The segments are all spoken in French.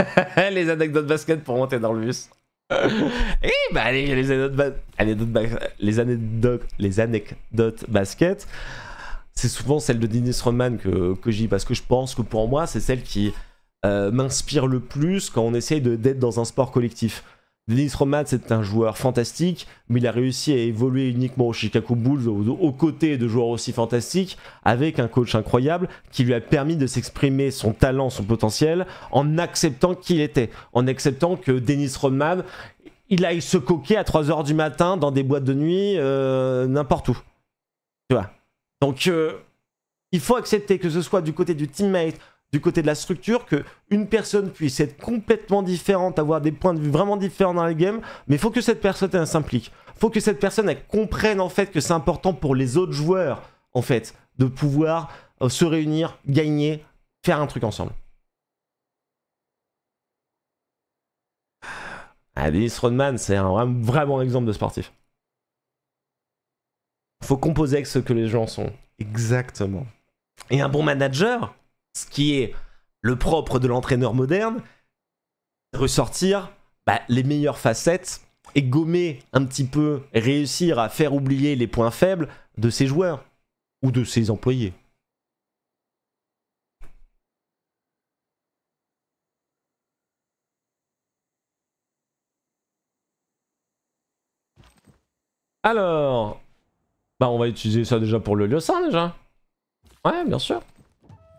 les anecdotes basket pour monter dans le bus. Et eh, bah, les anecdotes, les anecdotes, basket, c'est souvent celle de Dennis Rodman que, que j'ai parce que je pense que pour moi c'est celle qui euh, m'inspire le plus quand on essaye d'être dans un sport collectif. Dennis Roman, c'est un joueur fantastique, mais il a réussi à évoluer uniquement au Chicago Bulls aux, côtés de joueurs aussi fantastiques, avec un coach incroyable qui lui a permis de s'exprimer son talent, son potentiel, en acceptant qui il était, en acceptant que Dennis Rodman, il aille se coquer à 3h du matin dans des boîtes de nuit, euh, n'importe où. Tu vois. Donc, euh, il faut accepter que ce soit du côté du teammate, du côté de la structure, que une personne puisse être complètement différente, avoir des points de vue vraiment différents dans le game, mais il faut que cette personne s'implique. s'implique. faut que cette personne elle comprenne en fait que c'est important pour les autres joueurs en fait de pouvoir euh, se réunir, gagner, faire un truc ensemble. Ah, Rodman, c'est un, vraiment un exemple de sportif. Il Faut composer avec ce que les gens sont. Exactement. Et un bon manager, ce qui est le propre de l'entraîneur moderne, ressortir bah, les meilleures facettes et gommer un petit peu, réussir à faire oublier les points faibles de ses joueurs ou de ses employés. Alors, bah on va utiliser ça déjà pour le Lyosin Ouais, bien sûr.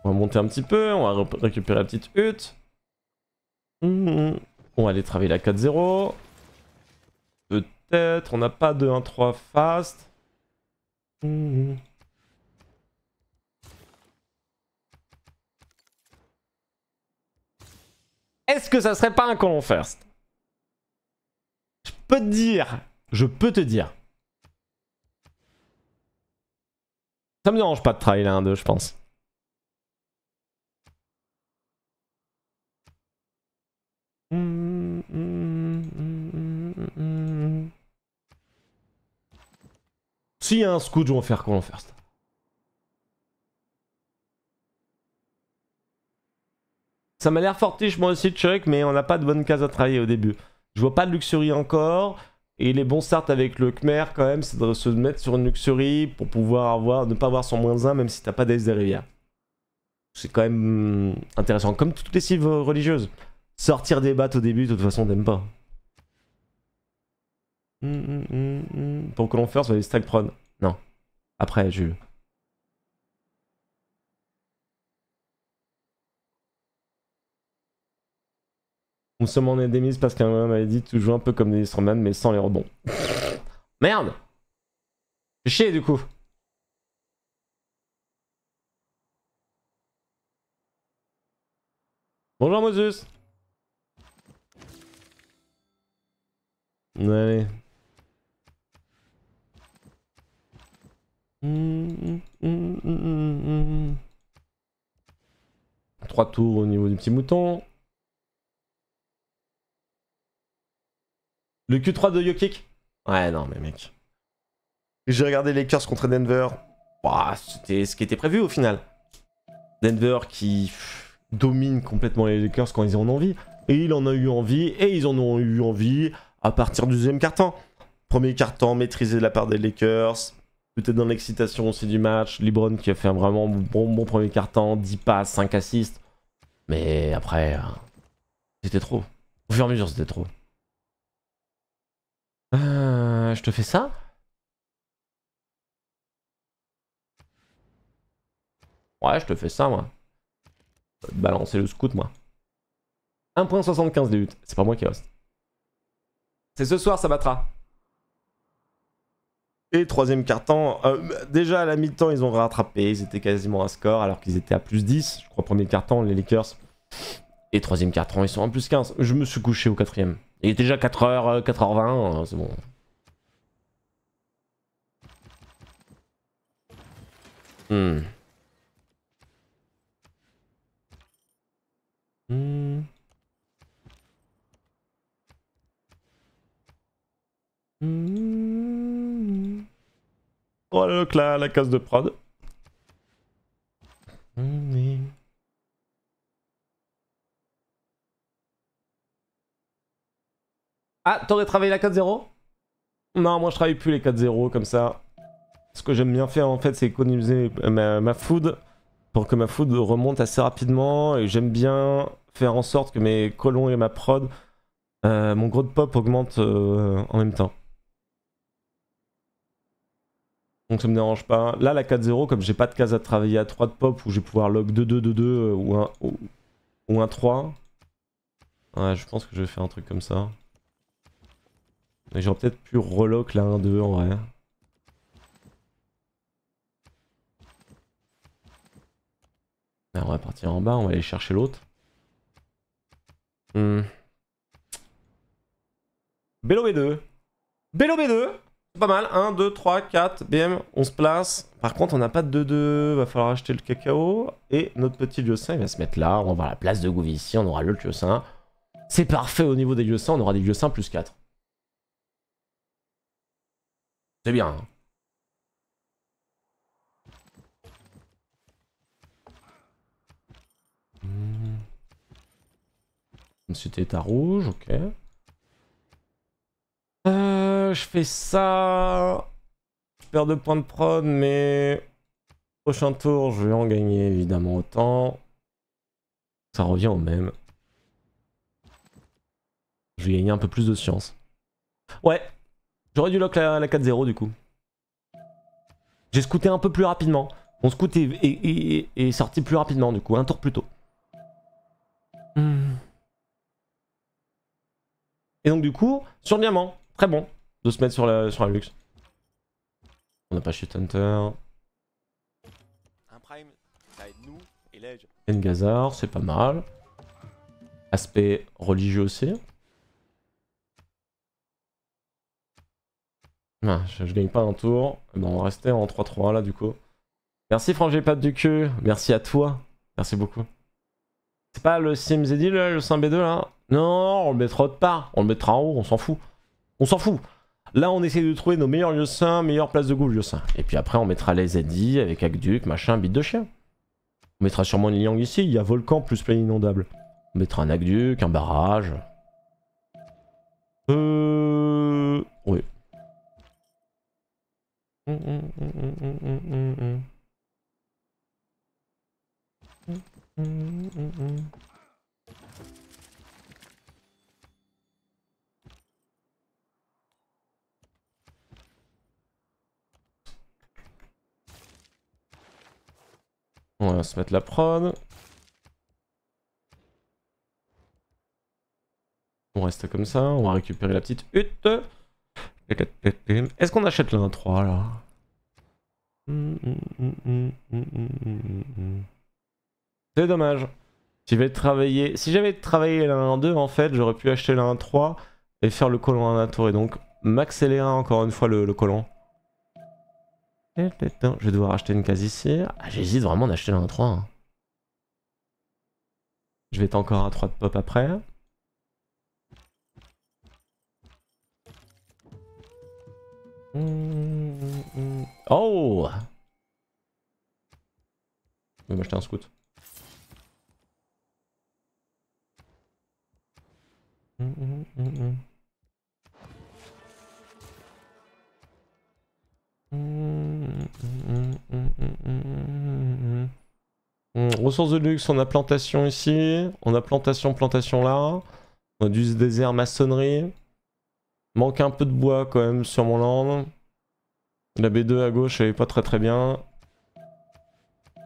On va monter un petit peu, on va récupérer la petite hutte. Mmh. On va aller travailler la 4-0. Peut-être, on n'a pas de 1-3 fast. Mmh. Est-ce que ça serait pas un colon first Je peux te dire, je peux te dire. Ça me dérange pas de travailler la 1-2, je pense. y a un scout, on va faire quoi en first Ça m'a l'air fortiche moi aussi Chuck, mais on n'a pas de bonne case à travailler au début. Je vois pas de luxury encore. Et les bons starts avec le Khmer quand même, c'est de se mettre sur une luxury pour pouvoir avoir, ne pas avoir son moins 1 même si t'as pas d'aise des rivières. C'est quand même hum, intéressant. Comme toutes les cives religieuses. Sortir des battes au début, de toute façon, n'aime pas. Hum, hum, hum, Pour que l'on first, va les stack prod. Non. Après, On se sommes en démise parce qu'un homme avait dit toujours un peu comme des Strongman mais sans les rebonds. Merde J'ai chier du coup Bonjour Moses Allez. Mmh, mmh, mmh, trois tours au niveau du petit mouton. Le Q3 de Jokic Ouais, non, mais mec. J'ai regardé les Lakers contre Denver. Bah, c'était ce qui était prévu au final. Denver qui domine complètement les Lakers quand ils en ont envie. Et il en a eu envie, et ils en ont eu envie à partir du deuxième carton. temps Premier quart-temps, maîtrisé de la part des Lakers. Peut-être dans l'excitation aussi du match. Libron qui a fait un vraiment bon, bon premier carton. temps 10 passes, 5 assists. Mais après, euh, c'était trop. Au fur et à mesure, c'était trop. Euh, je te fais ça Ouais, je te fais ça, moi. Balancer le scout, moi. 1.75 de lutte. C'est pas moi qui host. C'est ce soir, ça battra. Et troisième carton, temps. Euh, déjà à la mi-temps, ils ont rattrapé. Ils étaient quasiment à score alors qu'ils étaient à plus 10. Je crois, premier carton, les Lakers. Et troisième carton, ils sont à plus 15. Je me suis couché au quatrième. Il est déjà 4h, euh, 4h20, euh, c'est bon. Hmm. Hmm. Mmh. Oh, là la, la case de prod Ah, t'aurais travaillé la 4-0 Non, moi je travaille plus les 4-0 comme ça. Ce que j'aime bien faire en fait, c'est économiser ma, food pour que ma food remonte assez rapidement. Et j'aime bien faire en sorte que mes colons et ma prod, euh, mon gros de pop augmente euh, en même temps. Donc ça me dérange pas. Là, la 4-0, comme j'ai pas de case à travailler à 3 de pop, où je vais pouvoir lock 2-2-2-2 euh, ou un, ou, un 3. Ouais, je pense que je vais faire un truc comme ça. Et j'aurais peut-être pu relock la 1-2 en vrai. Ah, on va partir en bas, on va aller chercher l'autre. Hmm. B2 Bello B2 pas mal, 1, 2, 3, 4, BM, on se place. Par contre, on n'a pas de 2-2, va falloir acheter le cacao. Et notre petit saint, il va se mettre là, on va avoir la place de Gouvi ici, on aura le saint. C'est parfait au niveau des saints, on aura des saints plus 4. C'est bien. Hein. C'était à rouge, ok. Euh je fais ça. Je perds deux points de prod, mais prochain tour, je vais en gagner évidemment autant. Ça revient au même. Je vais gagner un peu plus de science. Ouais, j'aurais dû lock la, 4-0 du coup. J'ai scouté un peu plus rapidement. Mon scout est, sorti plus rapidement du coup, un tour plus tôt. Hmm. Et donc du coup, sur le diamant, très bon de se mettre sur la, sur la luxe. On n'a pas Shit Hunter. Un prime, ça nous et Engazar, c'est pas mal. Aspect religieux aussi. Ah, je, gagne pas un tour. On va rester en 3-3 là du coup. Merci Frangépat du cul. Merci à toi. Merci beaucoup. C'est pas le Sims Edil, le 5B2 là Non, on le mettra trop de part. On le mettra en haut, on s'en fout. On s'en fout. Là, on essaie de trouver nos meilleurs lieux sains, meilleures places de goût lieux sains. Et puis après, on mettra les ZD avec Aqueduc, machin, bite de chien. On mettra sûrement une liang ici. Il y a volcan plus plein inondable. On mettra un aqueduc, un barrage. Euh. Oui. On va se mettre la prod. On reste comme ça, on va récupérer la petite hutte. Est-ce qu'on achète la 3 là C'est dommage. Si j'avais travaillé, si j'avais travaillé en fait, j'aurais pu acheter la 1-3 et faire le colon à un tour et donc m'accélérer encore une fois le, le je vais devoir acheter une case ici. Ah, j'hésite vraiment d'acheter un 3. Hein. Je vais être encore à 3 de pop après. Oh Je vais m'acheter un scout. Mm -mm -mm Ressources de luxe, on a plantation ici, on a plantation, plantation là, on a du désert, maçonnerie. Manque un peu de bois quand même sur mon land. La B2 à gauche, elle est pas très très bien.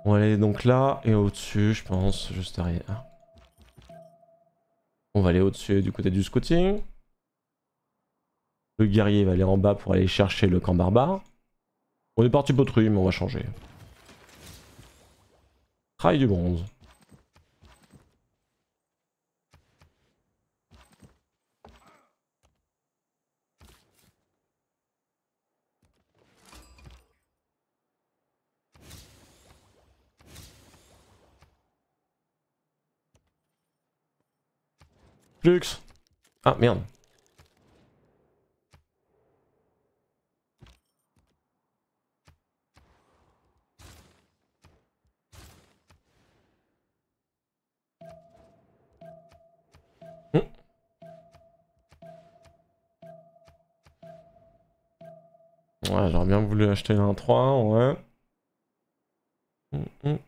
On va aller donc là et au-dessus, je pense, juste derrière. On va aller au-dessus du côté du scouting. Le guerrier va aller en bas pour aller chercher le camp barbare. On est parti pour mais on va changer. Travail du bronze. Luxe Ah merde. Ouais, j'aurais bien voulu acheter un 3, ouais. on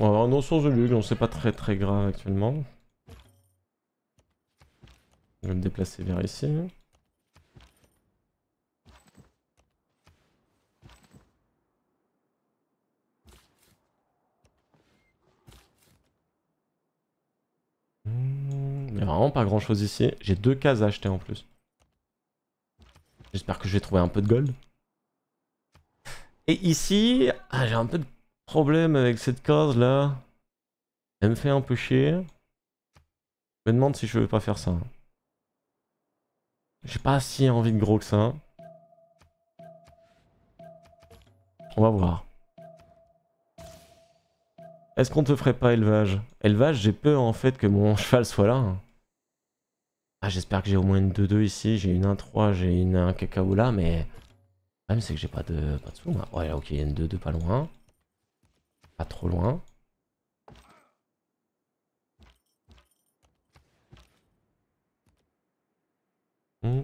va avoir nos sources de bug, c'est pas très très grave actuellement. Je vais me déplacer vers ici. Hum, il n'y a vraiment pas grand chose ici. J'ai deux cases à acheter en plus. J'espère que je vais trouver un peu de gold. Et ici, ah, j'ai un peu de problème avec cette case là. Elle me fait un peu chier. Je me demande si je veux pas faire ça. J'ai pas si envie de gros que ça. On va voir. Est-ce qu'on te ferait pas élevage Élevage, j'ai peur en fait que mon cheval soit là. Hein. Ah, j'espère que j'ai au moins une 2-2 ici. J'ai une 1-3, j'ai une 1 cacao là, mais. Le problème, c'est que j'ai pas de, pas de sous. Ouais, ok, il y a une 2-2 pas loin. Pas trop loin. Mmh,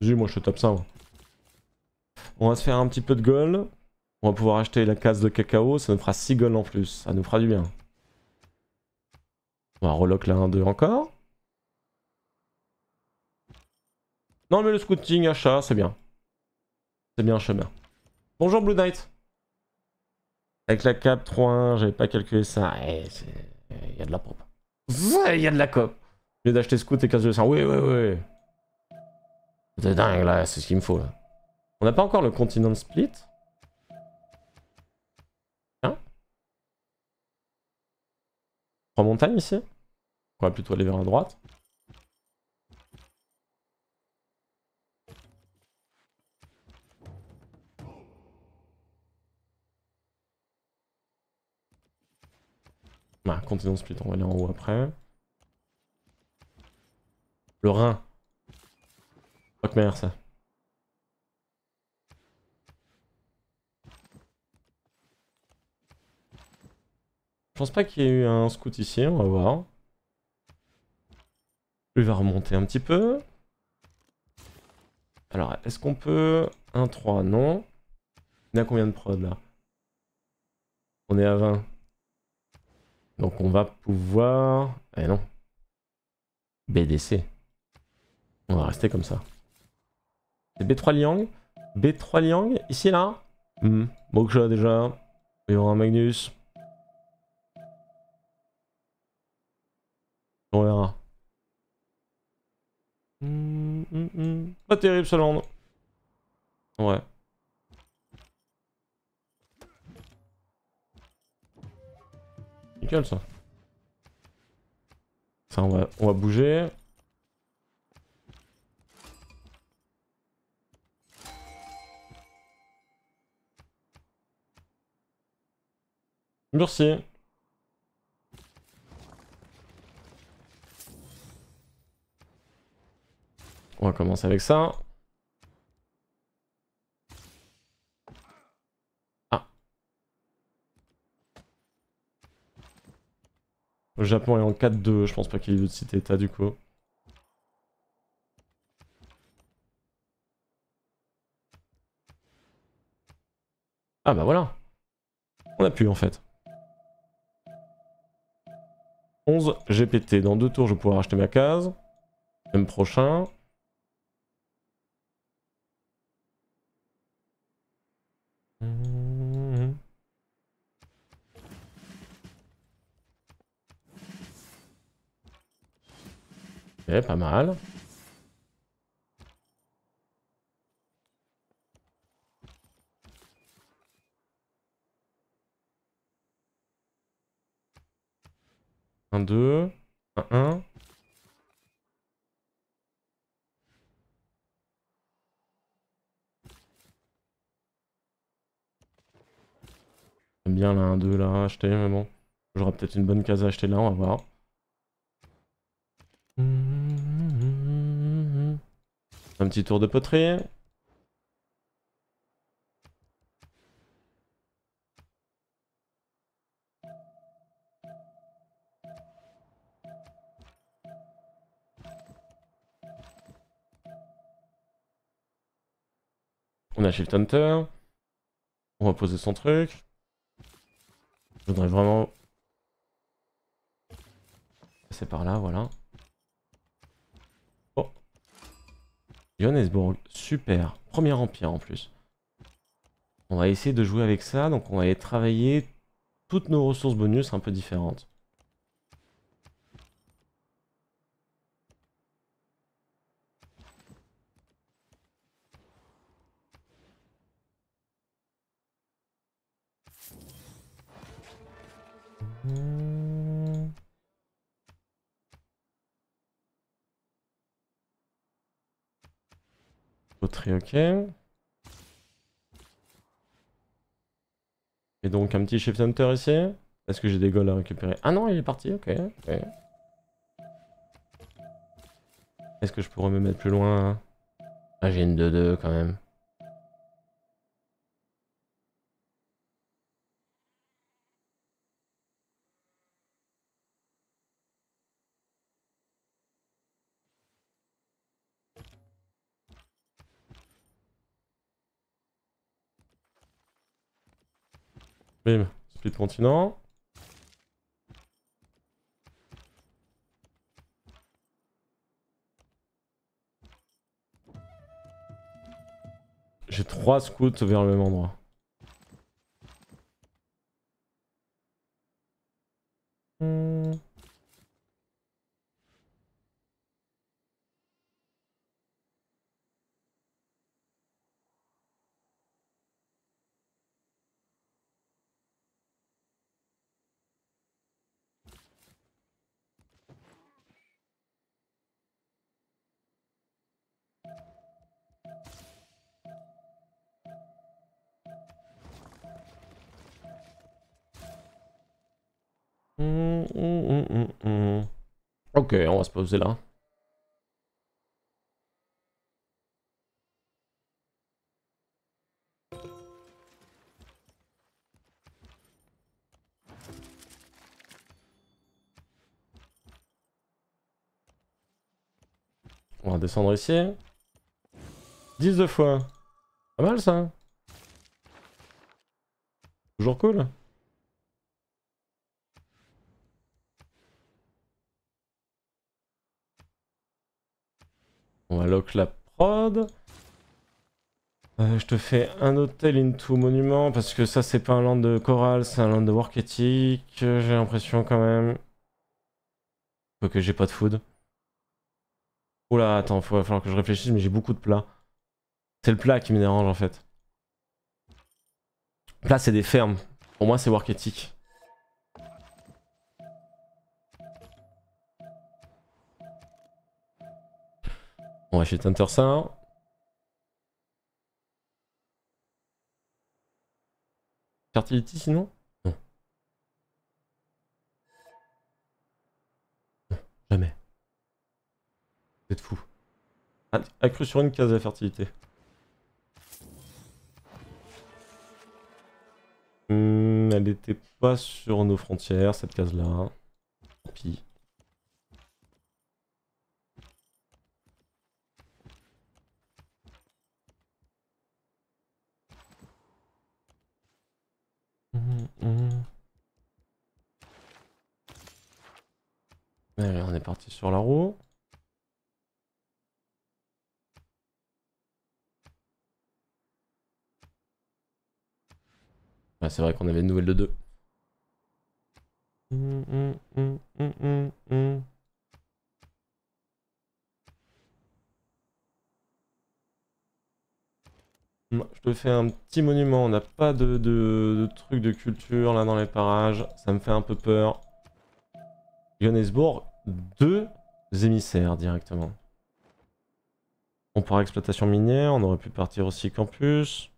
Vas-y, moi je te tape ça. On va se faire un petit peu de goal. On va pouvoir acheter la case de cacao, ça nous fera 6 gold en plus, ça nous fera du bien. On va relock la 1-2 encore. Non mais le scouting achat, c'est bien. C'est bien chemin. Bonjour Blue Knight. Avec la cap 3-1, j'avais pas calculé ça. Eh, il y a de la pop. Il y a de la cop. J'ai lieu d'acheter scout et case de sang. Oui, oui, oui. C'est dingue là, c'est ce qu'il me faut là. On n'a pas encore le continent split. montagne ici On va plutôt aller vers la droite. Bah, continuons split, on va aller en haut après. Le Rhin. ça. pense pas qu'il y ait eu un scout ici, on va voir. Il va remonter un petit peu. Alors, est-ce qu'on peut... 1, 3, non. y a combien de prod là On est à 20. Donc on va pouvoir... Eh non. BDC. On va rester comme ça. C'est B3 Liang. B3 Liang, ici là. Hmm. Boksha déjà. Il y aura un Magnus. On verra. Hum, hum, hum. Pas terrible ce land. Ouais. Nickel ça. Ça on va, on va bouger. Merci. On va commencer avec ça. Ah. Le Japon est en 4-2, je pense pas qu'il y ait d'autres cités état du coup. Ah bah voilà. On a pu en fait. 11 GPT. Dans deux tours, je pouvoir acheter ma case. Même prochain. pas mal. 1-2 1-1 J'aime bien la 1-2 là, acheter, mais bon. J'aurai peut-être une bonne case à acheter là, on va voir. Un petit tour de poterie. On a Shift Hunter. On va poser son truc. Je voudrais vraiment... passer par là, voilà. super. Premier empire en plus. On va essayer de jouer avec ça, donc on va aller travailler toutes nos ressources bonus un peu différentes. ok. Et donc un petit shift hunter ici. Est-ce que j'ai des goals à récupérer Ah non, il est parti, ok. Est-ce que je pourrais me mettre plus loin Ah j'ai une 2-2 quand même. Bim, split continent. J'ai trois scouts vers le même endroit. Hmm. Mm, mm, mm, ok, on va se poser là. On va descendre ici. 10 de fois. Pas mal ça. Toujours cool. On va lock la prod. Euh, je te fais un hôtel into monument parce que ça c'est pas un land de chorale, c'est un land de work j'ai l'impression quand même. que j'ai pas de food. Oula, attends, il va falloir que je réfléchisse, mais j'ai beaucoup de plats. C'est le plat qui me dérange en fait. Plat c'est des fermes. Pour moi c'est work ethic. On achète Hunter ça. Fertility sinon Non. jamais. Vous êtes fou. Ah, accru sur une case de fertilité. Hmm, elle n'était pas sur nos frontières, cette case-là. Tant pis. on est parti sur la roue. Ah, c'est vrai qu'on avait une nouvelle de deux. Hum, hum, hum, je te fais un petit monument, on n'a pas de, de trucs de culture là dans les parages, ça me fait un peu peur. Johannesburg, deux émissaires directement. On part à exploitation minière, on aurait pu partir aussi campus.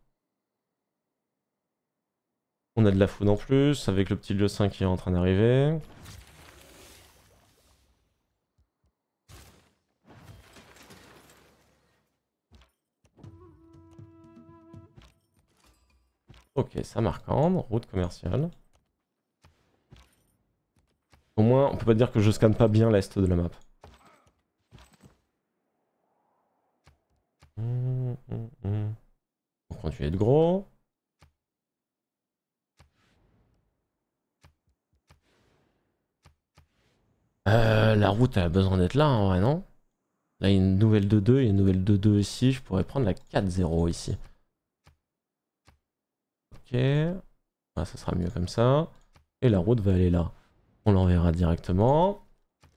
On a de la foudre en plus, avec le petit lieu 5 qui est en train d'arriver. Ok, ça marque route commerciale. Au moins, on peut pas dire que je scanne pas bien l'est de la map. On continue gros. Euh, la route, elle a besoin d'être là, en vrai, non Là, il y a une nouvelle 2-2, il y a une nouvelle 2-2 ici. Je pourrais prendre la 4-0 ici. Ok. ça sera mieux comme ça. Et la route va aller là. On l'enverra directement.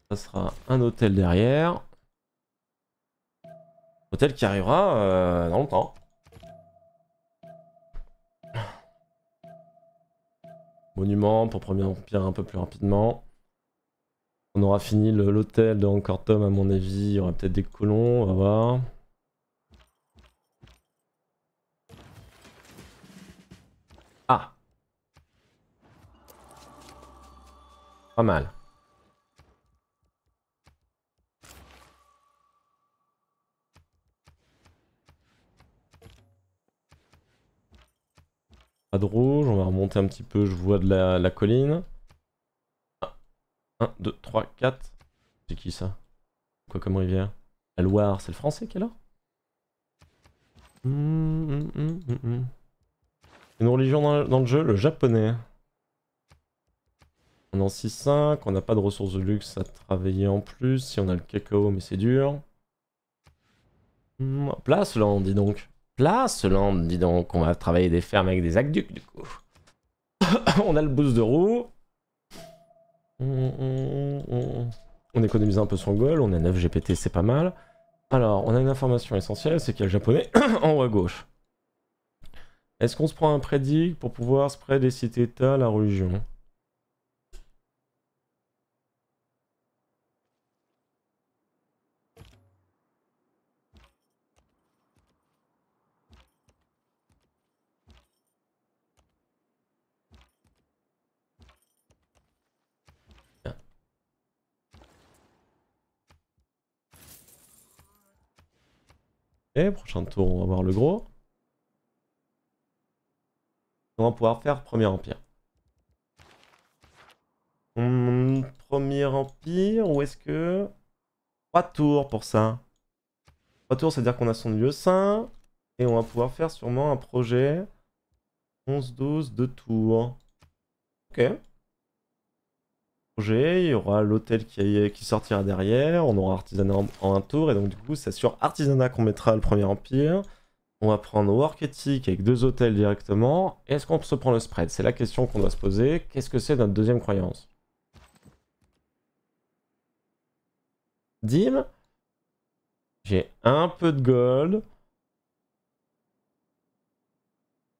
Ça sera un hôtel derrière. Hôtel qui arrivera euh, dans longtemps. Monument pour Premier Empire un peu plus rapidement. On aura fini l'hôtel de Tom à mon avis. Il y aura peut-être des colons, on va voir. Pas mal. Pas de rouge, on va remonter un petit peu, je vois de la, la colline. 1, 2, 3, 4. C'est qui ça Quoi comme rivière La Loire, c'est le français qui est là hum, hum, hum, Une religion dans, dans le jeu, le japonais. On en 6-5, on n'a pas de ressources de luxe à travailler en plus. Si on a le cacao, mais c'est dur. Hmm, place on dit donc. place Land, dit donc. On va travailler des fermes avec des aqueducs, du coup. on a le boost de roue. Hmm, hmm, on économise un peu son goal, on a 9 GPT, c'est pas mal. Alors, on a une information essentielle, c'est qu'il y a le japonais en haut à gauche. Est-ce qu'on se prend un prédic pour pouvoir spread des cités-états, la religion Eh, prochain tour, on va voir le gros. On va pouvoir faire Premier Empire. Hmm, premier Empire, ou est-ce que... 3 tours pour ça. 3 tours, c'est-à-dire qu'on a son lieu sain. Et on va pouvoir faire sûrement un projet 11-12 de tours. Ok il y aura l'hôtel qui, qui, sortira derrière, on aura Artisanat en, un tour, et donc du coup c'est sur Artisanat qu'on mettra le premier empire. On va prendre Work Ethic avec deux hôtels directement. Est-ce qu'on se prend le spread C'est la question qu'on doit se poser. Qu'est-ce que c'est notre deuxième croyance Dim J'ai un peu de gold.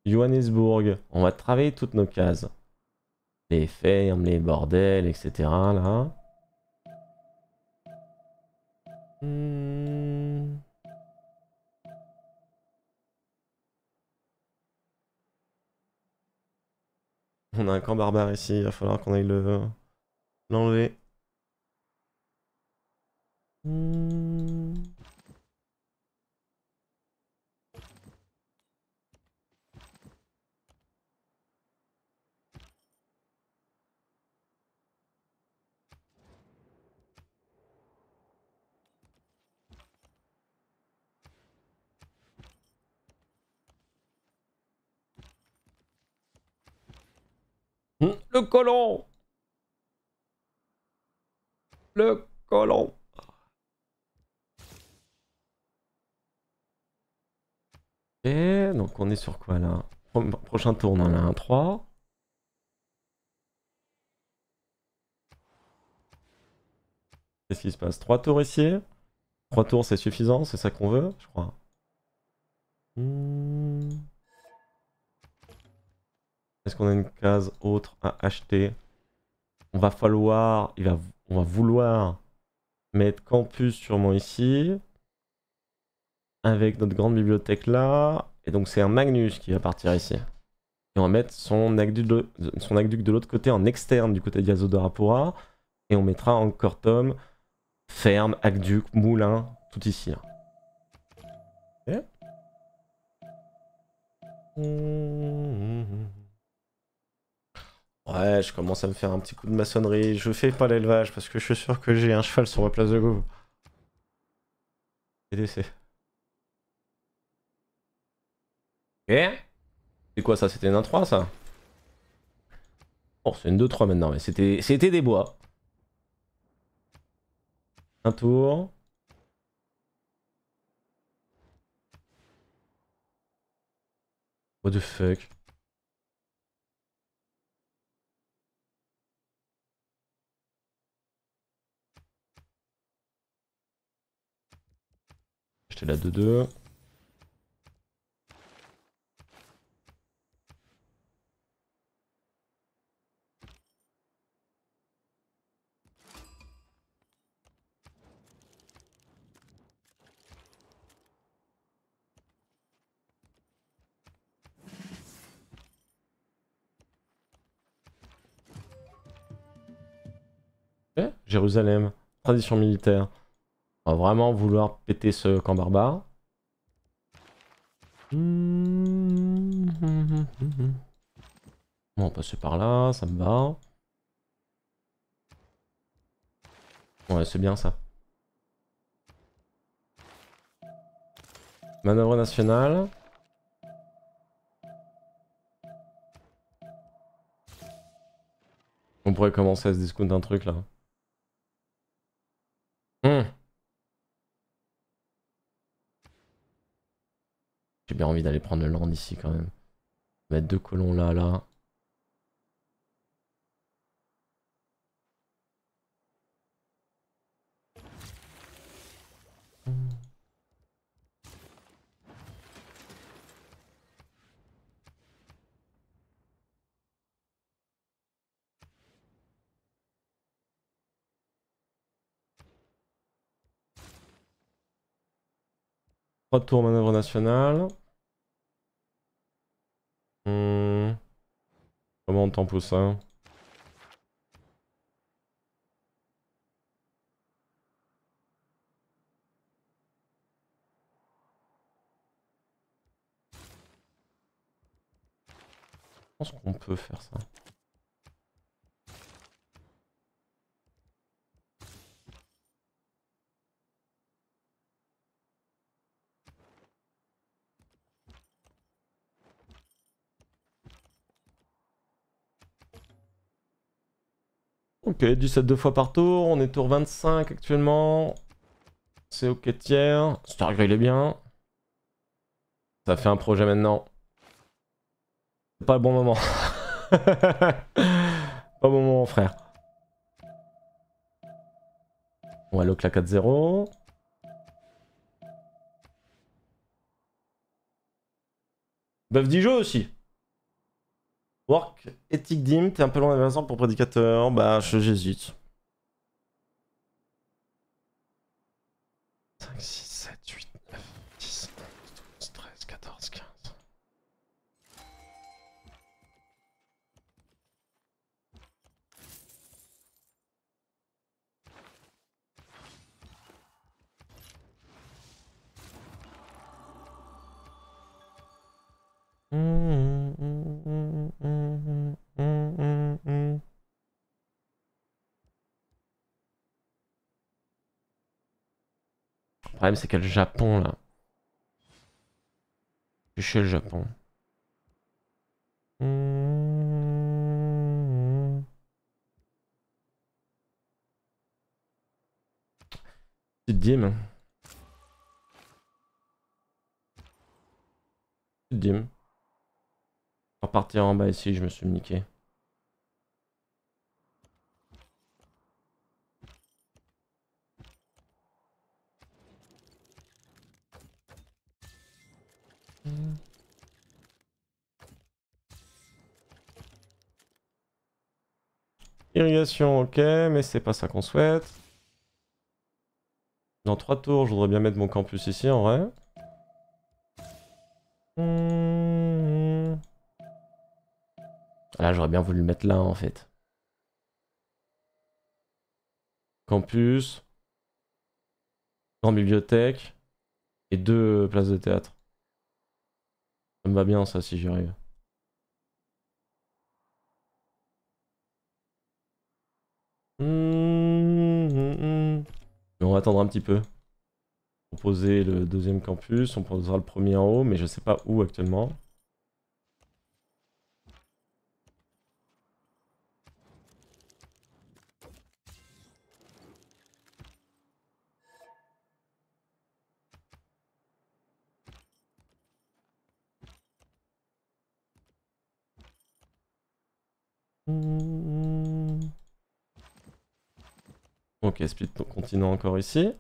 Johannesburg, on va travailler toutes nos cases les fermes, les bordels, etc. Là. Hmm. On a un camp barbare ici, il va falloir qu'on aille le l'enlever. Hmm. Hmm? Le colon Le colon Et donc on est sur quoi là Prochain tour, on en a un 3. Qu'est-ce qui se passe 3 tours ici 3 tours c'est suffisant, c'est ça qu'on veut, je crois. Hmm. Est-ce qu'on a une case autre à acheter On va falloir, il va, on va vouloir mettre campus sûrement ici, avec notre grande bibliothèque là, et donc c'est un Magnus qui va partir ici. Et on va mettre son aqueduc de, l'autre côté en externe du côté de d'Iazodorapora, et on mettra encore Tom, ferme, aqueduc, moulin, tout ici. Ouais, je commence à me faire un petit coup de maçonnerie. Je fais pas l'élevage parce que je suis sûr que j'ai un cheval sur ma place de gauche. décès. Eh C'est quoi ça C'était une 1-3 ça Bon, oh, c'est une 2-3 maintenant, mais c'était des bois. Un tour. What the fuck J'ai la 2-2. Jérusalem, tradition militaire. On va vraiment vouloir péter ce camp barbare. Bon, on passe par là, ça me va. Ouais, c'est bien ça. Manœuvre nationale. On pourrait commencer à se discounter d'un truc là. bien envie d'aller prendre le land ici quand même. Mettre deux colons là, là. Retour manœuvre nationale. monte en poussant. Je pense qu'on peut faire ça. Ok, 17 deux fois par tour, on est tour 25 actuellement. C'est ok tiers, Stargrill est bien. Ça fait un projet maintenant. Pas le bon moment. pas le bon moment frère. On va lock la 4-0. Buff Dijon aussi. Work, éthique dim, t'es un peu loin de Vincent pour prédicateur, bah j'hésite. 5, 6, 7, 8, 9, 10, 11, 12, 13, 14, 15. Mmh. mmh. problème, c'est quel le Japon, là. Je suis chez le Japon. Dim, Petite dîme. Petite dîme. Repartir en bas ici, je me suis niqué. Irrigation, ok, mais c'est pas ça qu'on souhaite. Dans trois tours, je voudrais bien mettre mon campus ici en vrai. Là, j'aurais bien voulu le mettre là en fait. Campus. en bibliothèque. Et deux places de théâtre. Ça me va bien ça si j'y arrive. Mmh, mmh, mmh. on va attendre un petit peu. On le deuxième campus, on posera le premier en haut, mais je sais pas où actuellement. Ok, speed continent encore ici.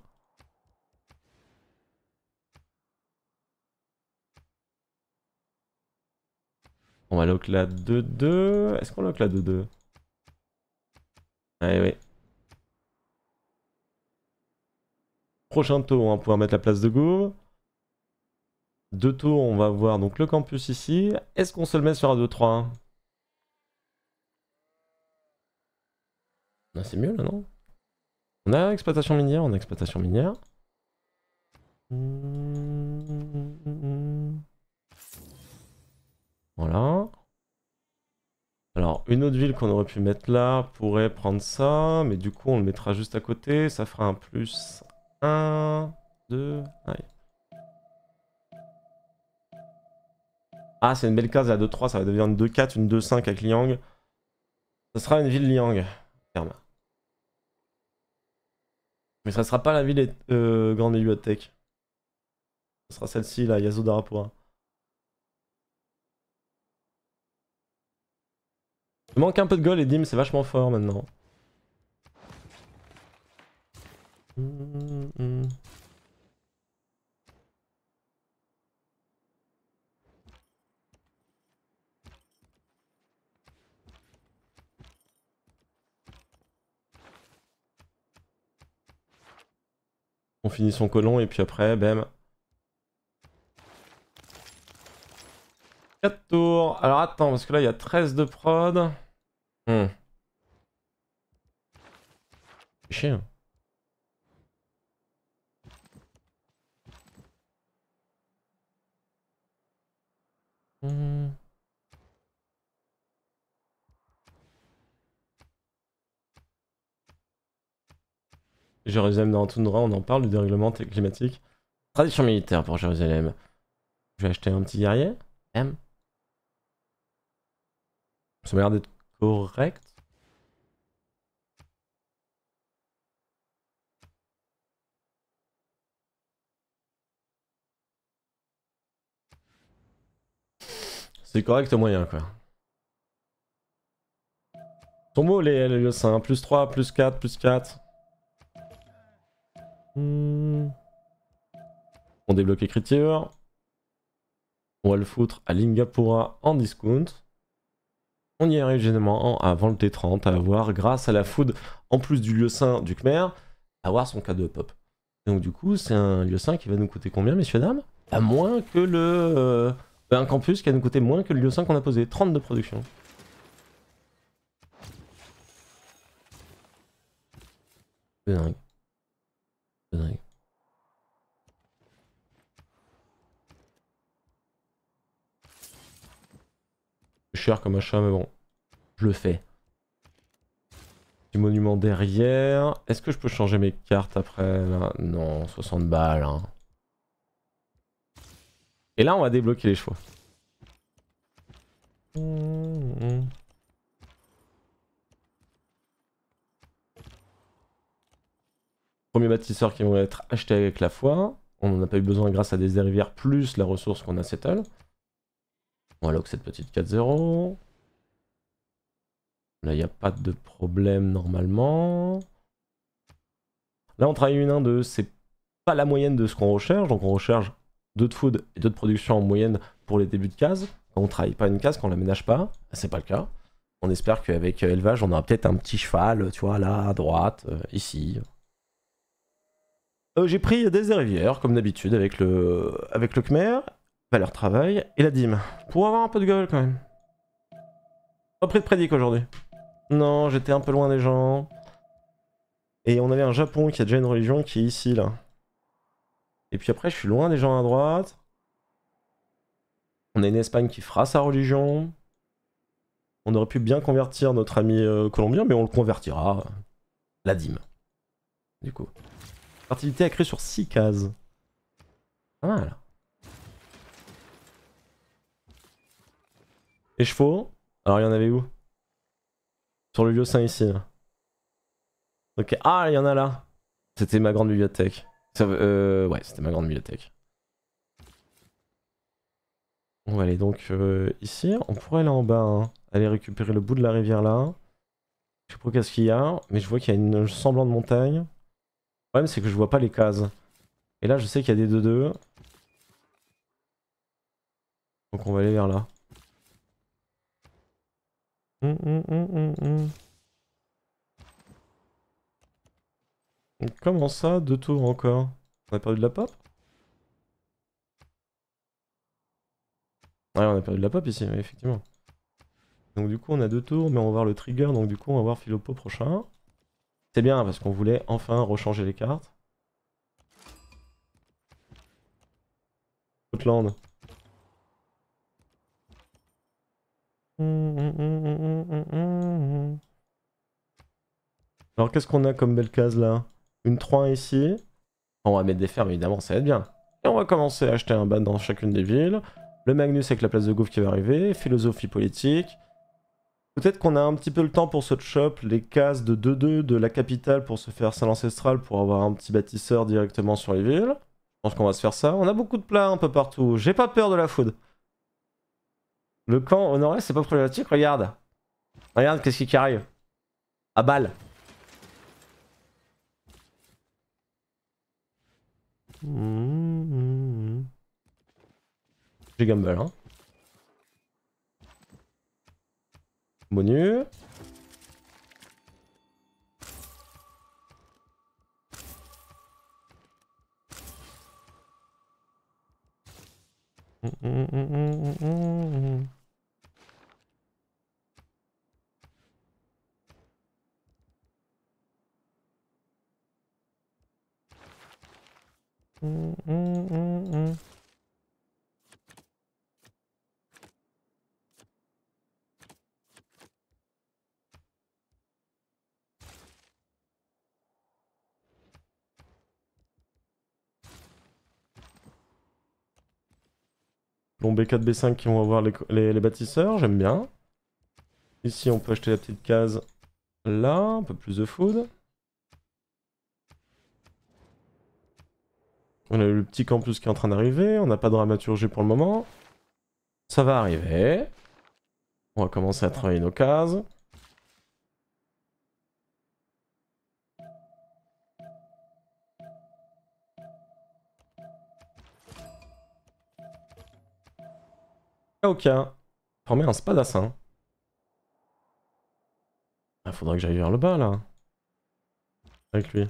On va lock la 2-2. Est-ce qu'on lock la 2-2 Allez, ah, oui. Prochain tour, on va pouvoir mettre la place de go. Deux tours, on va voir donc le campus ici. Est-ce qu'on se le met sur A2-3 ah, C'est mieux là, non on a exploitation minière, on a exploitation minière. Voilà. Alors, une autre ville qu'on aurait pu mettre là pourrait prendre ça, mais du coup, on le mettra juste à côté. Ça fera un plus 1, 2, aïe. Ah, c'est une belle case, la 2-3, ça va devenir une 2-4, une 2-5 avec Liang. Ça sera une ville Liang. Ferme. Mais ça ne sera pas la ville euh, grande bibliothèque. Ce sera celle-ci, là, Yasodharapura. Il manque un peu de gold et dim, c'est vachement fort maintenant. Hum, hum, hum. On finit son colon et puis après, bam. 4 tours. Alors attends, parce que là, il y a 13 de prod. Hmm. C'est hein. hmm. Jérusalem dans tout on en parle du dérèglement climatique. Tradition militaire pour Jérusalem. Je vais acheter un petit guerrier. M. Ça m'a l'air d'être correct. C'est correct au moyen quoi. Tombeau, les, les, 5, plus 3, plus 4, plus 4. On débloque écriture. On va le foutre à Lingapura en discount. On y arrive généralement avant le T30 à avoir, grâce à la food, en plus du lieu saint du Khmer, avoir son cadeau pop. Donc du coup, c'est un lieu saint qui va nous coûter combien, messieurs dames À moins que le... Euh, un campus qui va nous coûter moins que le lieu saint qu'on a posé. 32 de production. C'est dingue. C'est cher comme chat mais bon, je le fais. Petit monument derrière. Est-ce que je peux changer mes cartes après là Non, 60 balles. Hein. Et là, on va débloquer les chevaux. Mmh, mmh, mmh. Premier bâtisseur qui vont être acheté avec la foi. On n'en a pas eu besoin grâce à des rivières plus la ressource qu'on a settle. On que cette petite 4-0. Là, il n'y a pas de problème normalement. Là, on travaille une 1-2. C'est pas la moyenne de ce qu'on recherche. Donc, on recherche d'autres de food et d'autres productions en moyenne pour les débuts de case. On on travaille pas une case, qu'on on la pas, c'est pas le cas. On espère qu'avec élevage, on aura peut-être un petit cheval, tu vois, là, à droite, euh, ici, euh, j'ai pris des rivières, comme d'habitude, avec le, avec le Khmer, valeur travail et la dîme. Pour avoir un peu de gueule quand même. Pas pris de prédic aujourd'hui. Non, j'étais un peu loin des gens. Et on avait un Japon qui a déjà une religion qui est ici, là. Et puis après, je suis loin des gens à droite. On a une Espagne qui fera sa religion. On aurait pu bien convertir notre ami euh, colombien, mais on le convertira. La dîme. Du coup a créé sur 6 cases. Pas mal. Les chevaux Alors il y en avait où Sur le lieu saint ici. Ok. Ah, il y en a là. C'était ma grande bibliothèque. euh, ouais, c'était ma grande bibliothèque. On va aller donc euh, ici. On pourrait aller en bas. Hein. Aller récupérer le bout de la rivière là. Je sais pas ce qu'il y a, mais je vois qu'il y a une semblant de montagne c'est que je vois pas les cases. Et là je sais qu'il y a des deux 2 Donc on va aller vers là. Hum, hum, hum, comment ça Deux tours encore On a perdu de la pop Ouais on a perdu de la pop ici, effectivement. Donc du coup on a deux tours mais on va voir le trigger donc du coup on va voir Philopo prochain. C'est bien parce qu'on voulait enfin rechanger les cartes. Outland. Alors qu'est-ce qu'on a comme belle case là Une 3 ici. On va mettre des fermes évidemment, ça va être bien. Et on va commencer à acheter un ban dans chacune des villes. Le Magnus avec la place de Gouffre qui va arriver. Philosophie politique. Peut-être qu'on a un petit peu le temps pour ce chop les cases de 2-2 de la capitale pour se faire salle ancestrale pour avoir un petit bâtisseur directement sur les villes. Je pense qu'on va se faire ça. On a beaucoup de plats un peu partout. J'ai pas peur de la foudre. Le camp au nord c'est pas problématique. Regarde. Regarde qu'est-ce qui arrive. À balle. Mmh, mmh, mmh. J'ai gamble, hein. Monu. Mm, mm, mm, B4, B5 qui vont avoir les, bâtisseurs, j'aime bien. Ici, on peut acheter la petite case là, un peu plus de food. On a le petit campus qui est en train d'arriver, on n'a pas de dramaturgie pour le moment. Ça va arriver. On va commencer à travailler nos cases. Ok, former un spadassin. Il ah, que j'aille vers le bas là. Avec lui.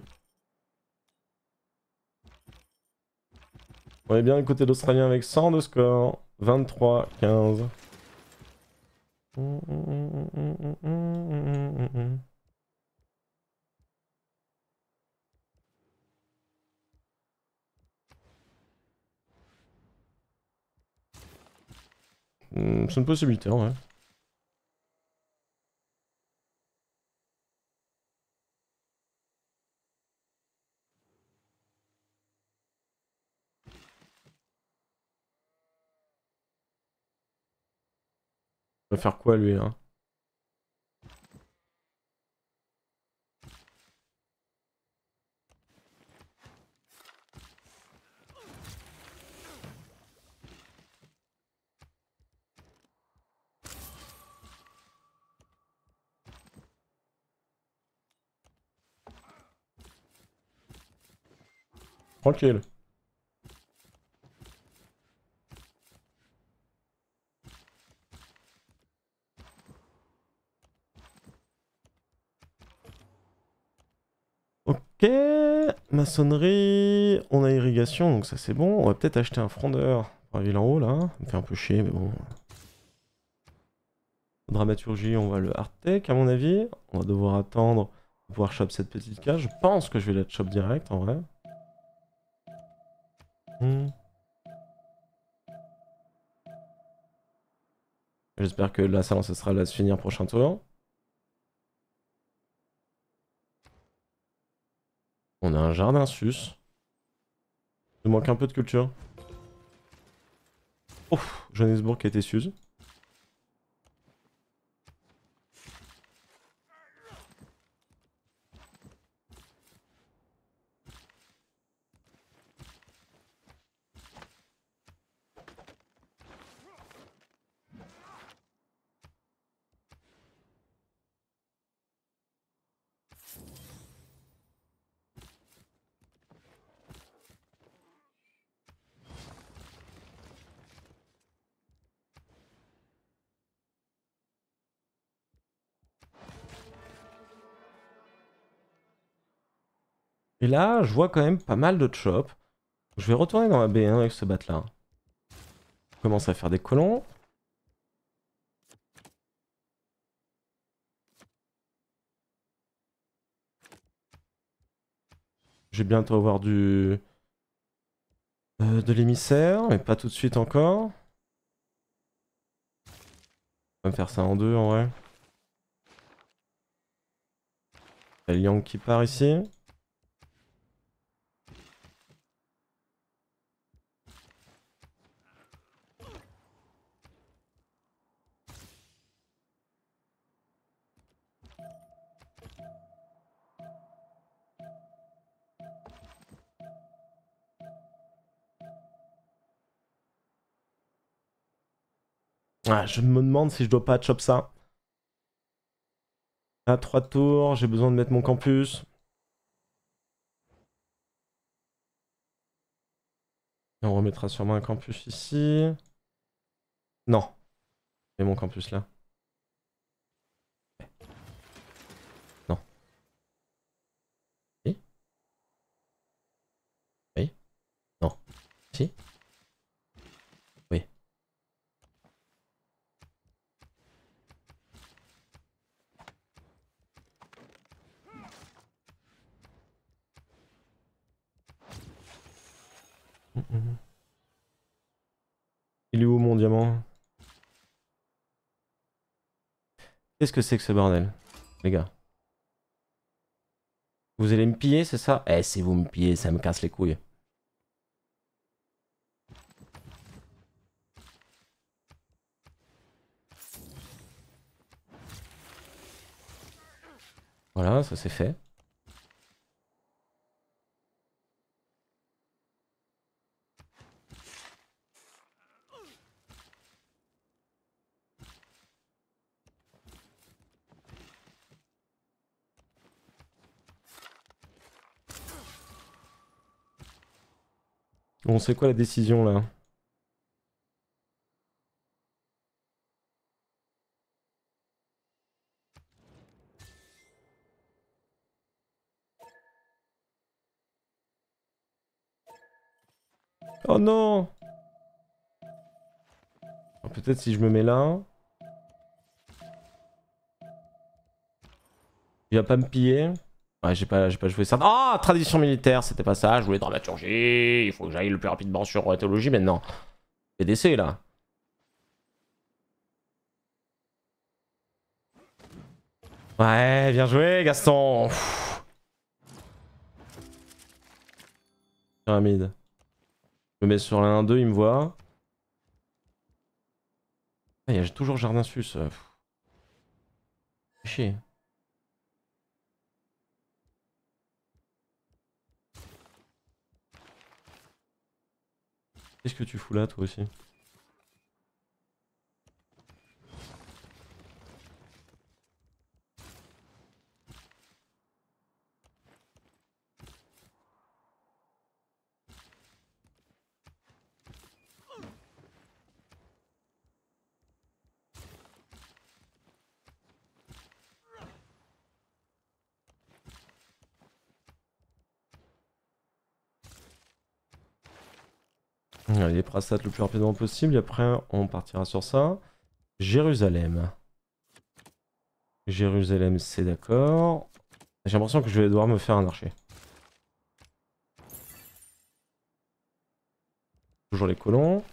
On est bien du côté d'Australien avec 100 de score. 23, 15. Hmm, c'est une possibilité, ouais. On va faire quoi lui hein Ok, maçonnerie, on a irrigation, donc ça c'est bon. On va peut-être acheter un frondeur pour la ville en haut là. Ça me fait un peu chier, mais bon. Dramaturgie, on va le hard tech à mon avis. On va devoir attendre pour pouvoir choper cette petite cage. Je pense que je vais la choper direct en vrai. Hmm. J'espère que la salle sera là se finir prochain tour. On a un jardin sus. Il nous manque un peu de culture. Ouf, Johannesburg a été sus. là, je vois quand même pas mal de chop. Je vais retourner dans la B1 hein, avec ce bat là. on commence à faire des colons. J'ai vais bientôt avoir du... Euh, de l'émissaire, mais pas tout de suite encore. On va me faire ça en deux en vrai. Il y Yang qui part ici. Ah, je me demande si je dois pas chop ça. À 3 tours, j'ai besoin de mettre mon campus. on remettra sûrement un campus ici. Non. Et mon campus là. Mm, mm, mm. Il est où mon diamant Qu'est-ce que c'est que ce bordel, les gars Vous allez me piller, c'est ça Eh, si vous me pillez, ça me casse les couilles. Voilà, ça c'est fait. Bon, c'est quoi la décision là Oh non Peut-être si je me mets là... Il va pas me piller. Ouais, j'ai pas, pas joué ça. Ah, oh, tradition militaire, c'était pas ça. Je voulais dramaturgie. Il faut que j'aille le plus rapidement sur euh, théologie maintenant. PDC là. Ouais, bien joué, Gaston. Pyramide. Je me mets sur la 1-2, il me voit. Ah, il y a toujours jardin sus. Euh, chier. Qu'est-ce que tu fous là, toi aussi Les prasat le plus rapidement possible. Et après, on partira sur ça. Jérusalem. Jérusalem, c'est d'accord. J'ai l'impression que je vais devoir me faire un archer. Toujours les colons.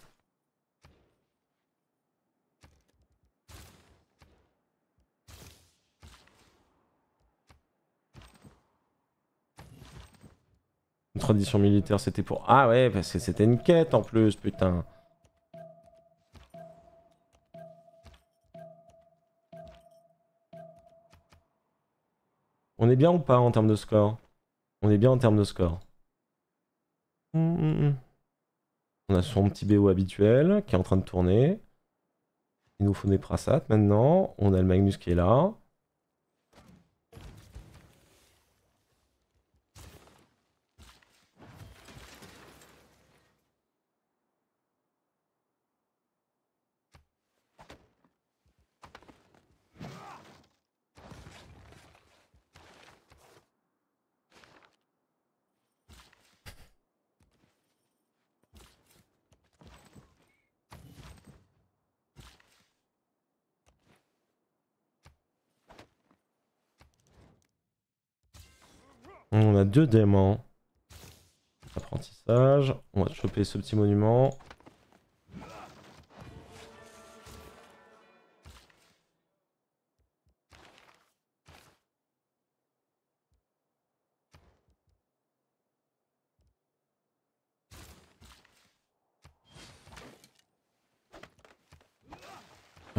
tradition militaire, c'était pour... Ah ouais, parce que c'était une quête en plus, putain. On est bien ou pas en termes de score On est bien en termes de score. Mm, mm, mm. On a son petit BO habituel qui est en train de tourner. Il nous faut des Prasat maintenant. On a le Magnus qui est là. deux démons. Apprentissage. On va choper ce petit monument.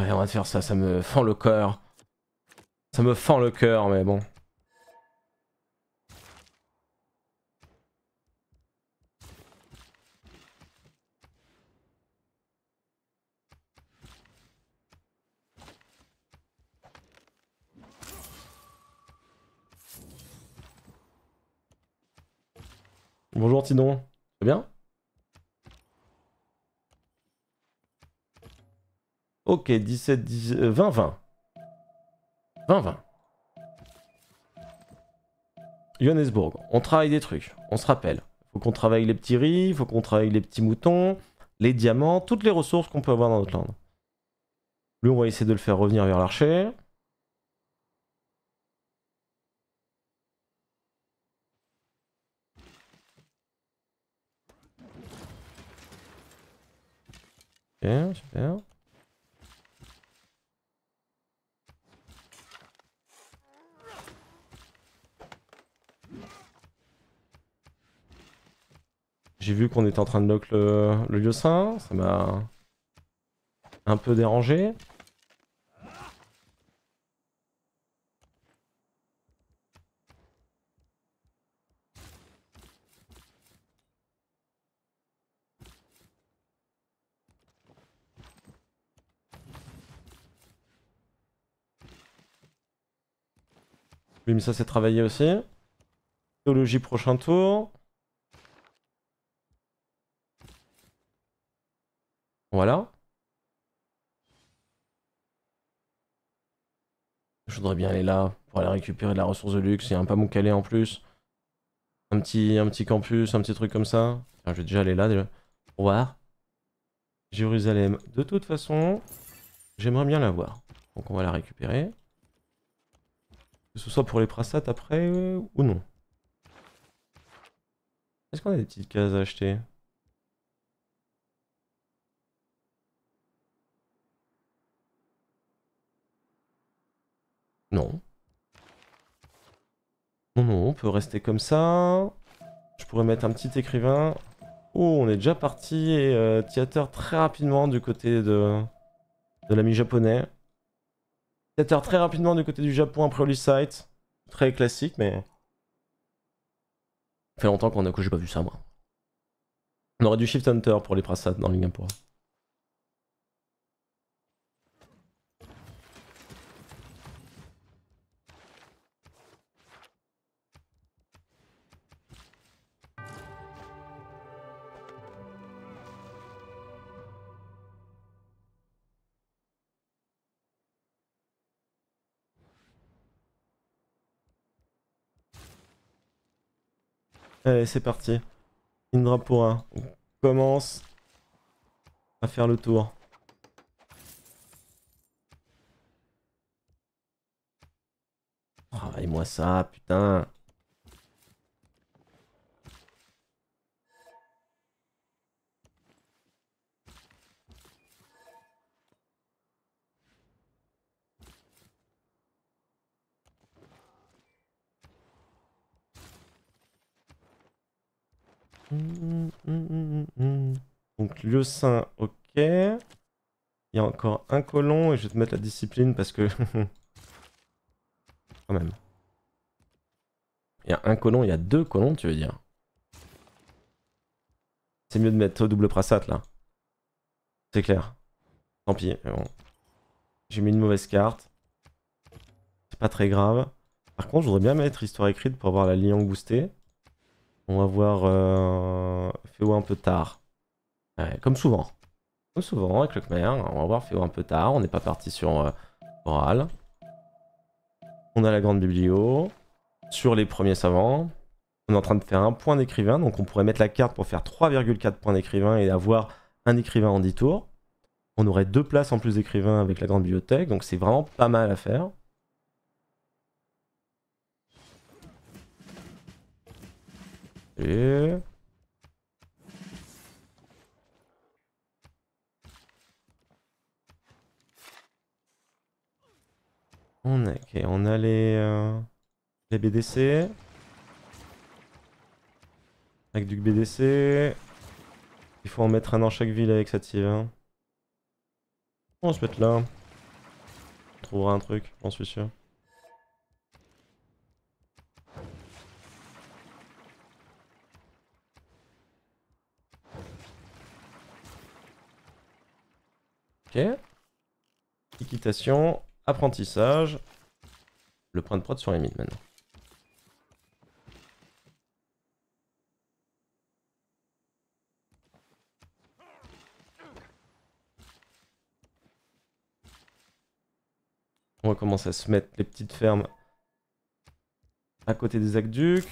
on va faire ça, ça me fend le cœur. Ça me fend le cœur, mais bon. sinon C'est bien Ok, 17, 20, 20. 20, 20. Johannesburg, on travaille des trucs, on se rappelle. Faut qu'on travaille les petits riz, faut qu'on travaille les petits moutons, les diamants, toutes les ressources qu'on peut avoir dans notre land. Lui, on va essayer de le faire revenir vers l'archer. J'ai vu qu'on était en train de lock le, lieu saint, ça m'a un peu dérangé. Oui, mais ça, c'est travaillé aussi. Théologie, prochain tour. Voilà. Je voudrais bien aller là pour aller récupérer de la ressource de luxe Il y a un pas calé en plus. Un petit, un petit campus, un petit truc comme ça. je vais déjà aller là déjà. Pour voir. Jérusalem, de toute façon, j'aimerais bien la voir. Donc on va la récupérer. Que ce soit pour les prasats après euh, ou non. Est-ce qu'on a des petites cases à acheter Non. Non, non, on peut rester comme ça. Je pourrais mettre un petit écrivain. Oh, on est déjà parti et euh, théâtre très rapidement du côté de, de l'ami japonais. 7 très rapidement du côté du Japon après site. Très classique, mais. fait longtemps qu'on a que j'ai pas vu ça, moi. On aurait du Shift Hunter pour les Prasad dans les Allez, c'est parti. Indra pour un. On commence à faire le tour. Ah, Travaille-moi ça, putain. Donc lieu saint, ok. Il y a encore un colon et je vais te mettre la discipline parce que... Quand même. Il y a un colon, il y a deux colons, tu veux dire. C'est mieux de mettre double prasat là. C'est clair. Tant pis, bon. J'ai mis une mauvaise carte. C'est pas très grave. Par contre, je voudrais bien mettre histoire écrite pour avoir la ligne boostée. On va voir euh, Féo un peu tard. comme souvent. Comme souvent avec le Khmer. On va voir Féo un peu tard. On n'est pas parti sur euh, Oral. On a la grande biblio. Sur les premiers savants. On est en train de faire un point d'écrivain. Donc on pourrait mettre la carte pour faire 3,4 points d'écrivain et avoir un écrivain en 10 tours. On aurait deux places en plus d'écrivain avec la grande bibliothèque. Donc c'est vraiment pas mal à faire. On, a, on a les, euh, les BDC. Avec du BDC. Il faut en mettre un dans chaque ville avec cette IV. Hein. On se met là. On trouvera un truc, j'en suis sûr. Équitation, apprentissage. Le point de prod sur les mines maintenant. On va commencer à se mettre les petites fermes à côté des aqueducs.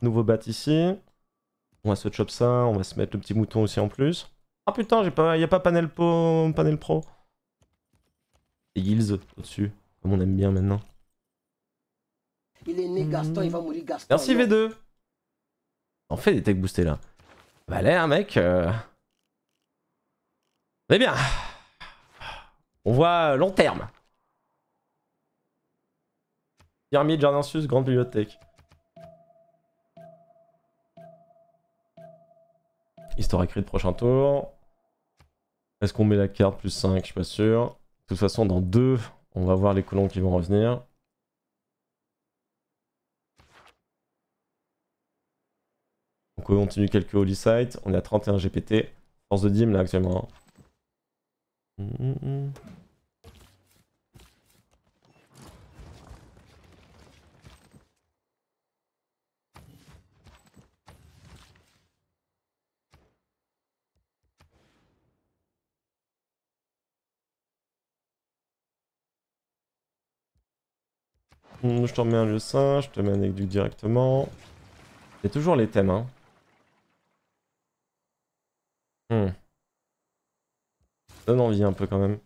Nouveau bat ici. On va se chop ça, on va se mettre le petit mouton aussi en plus. Ah putain, j'ai pas, y a pas panel, panel pro. Et au-dessus, comme on aime bien maintenant. Hmm. Merci V2. On fait des tech boostés là. Bah mec. Très euh. eh bien. On voit euh, long terme. Pyramide, jardin grande bibliothèque. Histoire écrite, prochain tour. Est-ce qu'on met la carte plus 5 Je suis pas sûr. De toute façon, dans 2, on va voir les colons qui vont revenir. on continue quelques holy sites. On est à 31 GPT. Force de dim là actuellement. Hum, hum, hum. Je t'en mets un lieu je te mets un du directement. C'est toujours les thèmes, hein. Hmm. donne envie un peu quand même.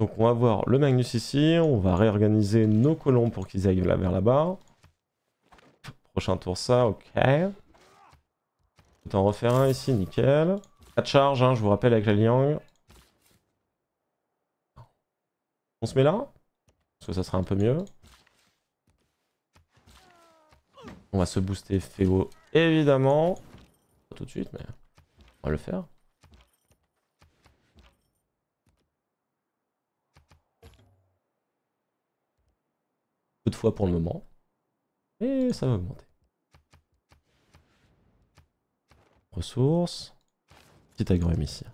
Donc on va voir le Magnus ici, on va réorganiser nos colons pour qu'ils aillent vers là-bas. Prochain tour ça, ok. t'en refaire un ici, nickel. Pas de hein, je vous rappelle avec la Liang. On se met là Parce que ça sera un peu mieux. On va se booster Féo, e évidemment. Pas tout de suite, mais on va le faire. Peu de fois pour le moment. Et ça va augmenter. Ressources. Petit ici.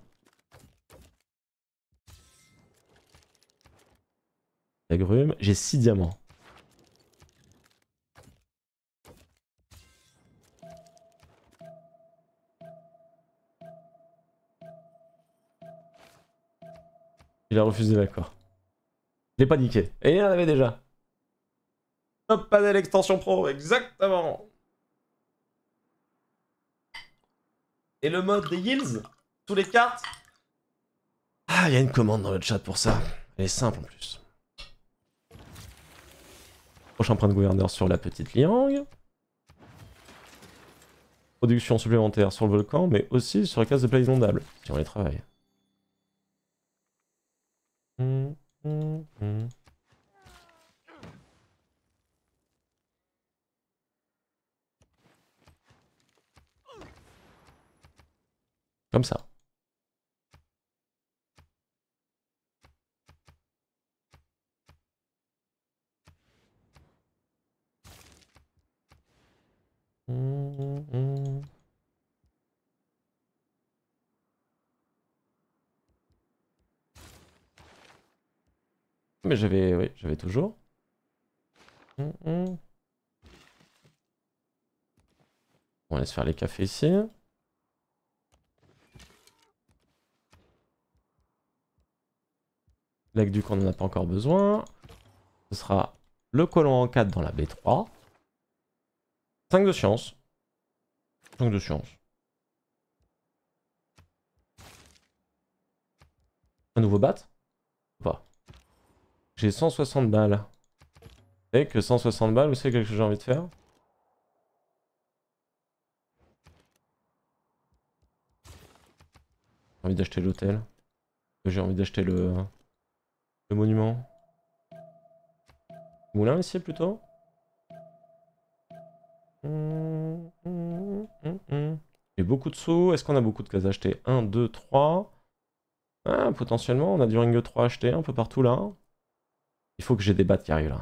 agrumes. J'ai 6 diamants. Il a refusé l'accord. J'ai paniqué. Et il en avait déjà. Top panel extension pro, exactement. Et le mode des yields Tous les cartes Ah, il y a une commande dans le chat pour ça. Elle est simple en plus. Prochain point de gouverneur sur la petite Liang. Production supplémentaire sur le volcan, mais aussi sur la case de plaies inondables, si on les travaille. Comme ça. Mais j'avais, oui, j'avais toujours. On laisse faire les cafés ici. L'aqueduc, on n'en a pas encore besoin. Ce sera le colon en 4 dans la B3. 5 de science de science. Un nouveau bat Pas. J'ai 160 balles. et que 160 balles, c'est quelque chose que j'ai envie de faire J'ai envie d'acheter l'hôtel. J'ai envie d'acheter le... monument. Moulin ici plutôt hmm. J'ai mm, mm. beaucoup de sous. Est-ce qu'on a beaucoup de cases acheter 1, 2, 3. potentiellement, on a du ring 3 acheter un peu partout là. Il faut que j'ai des battes qui arrivent là.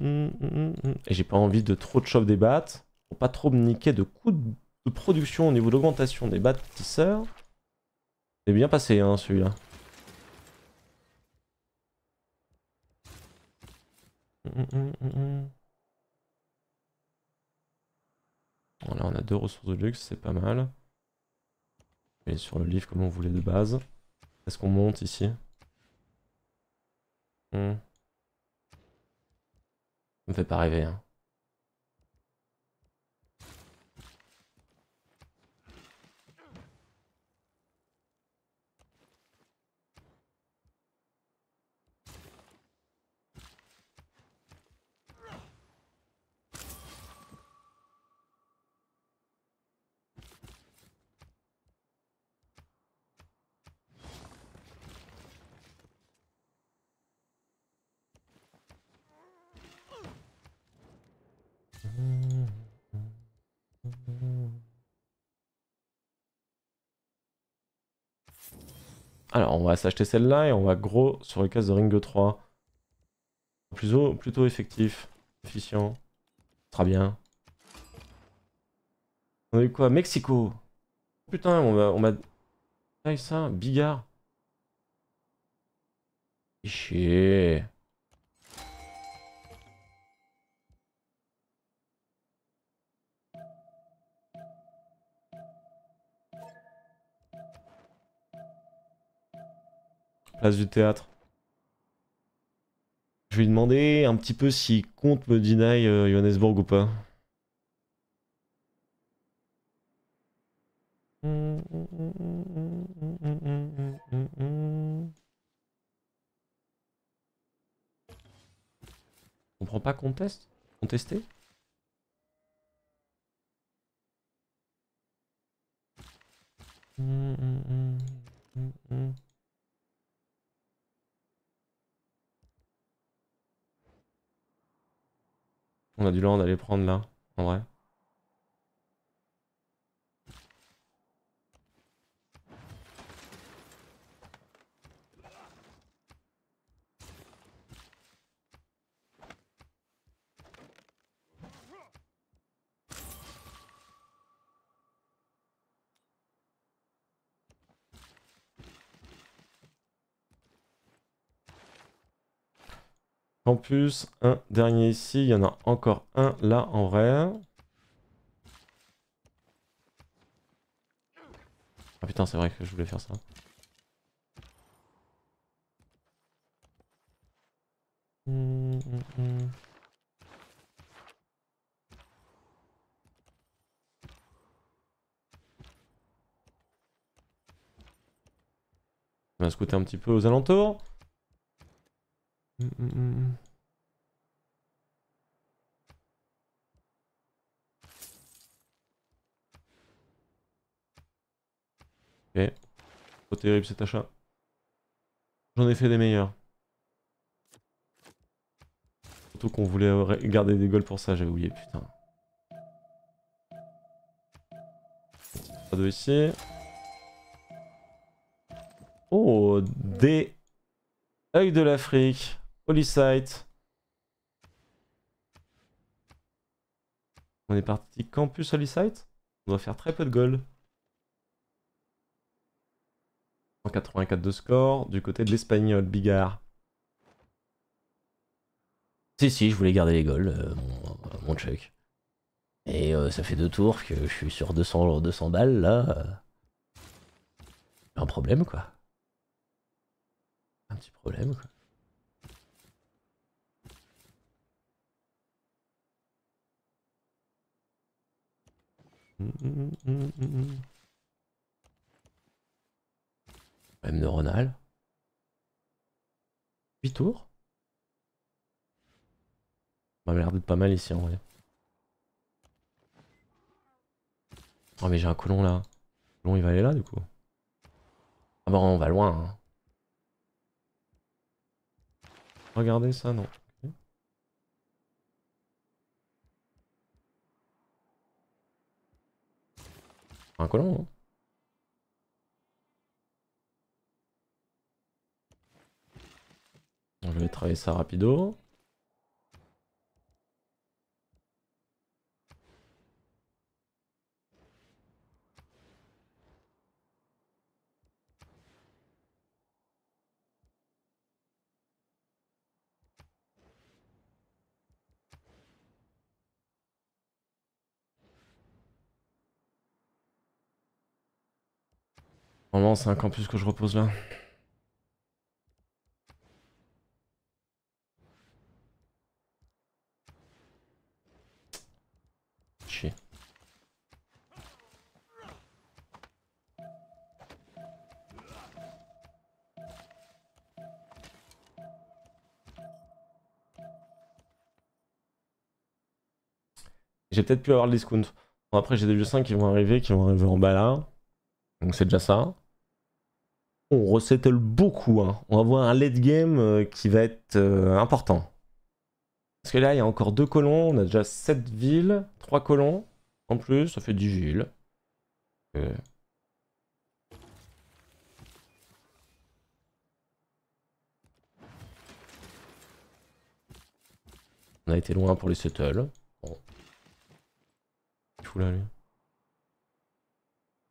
Mm, Et j'ai pas envie de trop de chauffe des battes. Pour pas trop me niquer de coûts de production au niveau d'augmentation des bâtisseurs. C'est bien passé hein, celui-là. là on a deux ressources de luxe, c'est pas mal. Et sur le livre comme on voulait de base. Est-ce qu'on monte ici hmm. Ça me fait pas rêver. Hein. Alors, on va s'acheter celle-là et on va gros sur le casse de ring 3. Plutôt, plutôt effectif, efficient. Très bien. On a eu quoi Mexico Putain, on m'a... On ça, Bigard. Chier. place du théâtre. Je vais lui demander un petit peu si compte me deny euh, Johannesburg ou pas. On prend pas conteste Contester hmm, hmm, hmm, On a du land à aller prendre là, en vrai. En plus, un dernier ici, il y en a encore un là en vrai. Ah putain, c'est vrai que je voulais faire ça. On va scouter un petit peu aux alentours. Mm, mm, mm, ok. Pas terrible cet achat. J'en ai fait des meilleurs. Surtout qu'on voulait garder des gueules pour ça, j'avais oublié, putain. Pas de ici. Oh, des œil de l'Afrique site On est parti campus site On doit faire très peu de goals. 184 de score du côté de l'espagnol Bigard. Si, si, je voulais garder les goals, euh, mon, check. Et euh, ça fait deux tours que je suis sur 200, 200 balles là. Euh. Un problème quoi. Un petit problème quoi. Même neuronal. 8 tours On m'a l'air d'être pas mal ici en vrai. Oh mais j'ai un colon là. Le colon il va aller là du coup. Ah on va loin. Hein. Regardez ça non. un collant. Hein. Je vais travailler ça rapido. Normalement, c'est un campus que je repose là. J'ai peut-être pu avoir le discount. Bon, après, j'ai des vieux 5 qui vont arriver, qui vont arriver en bas là. Donc c'est déjà ça. On resettle beaucoup. Hein. On va voir un late game euh, qui va être euh, important. Parce que là, il y a encore deux colons. On a déjà sept villes, trois colons. En plus, ça fait 10 villes. Euh. On a été loin pour les settles.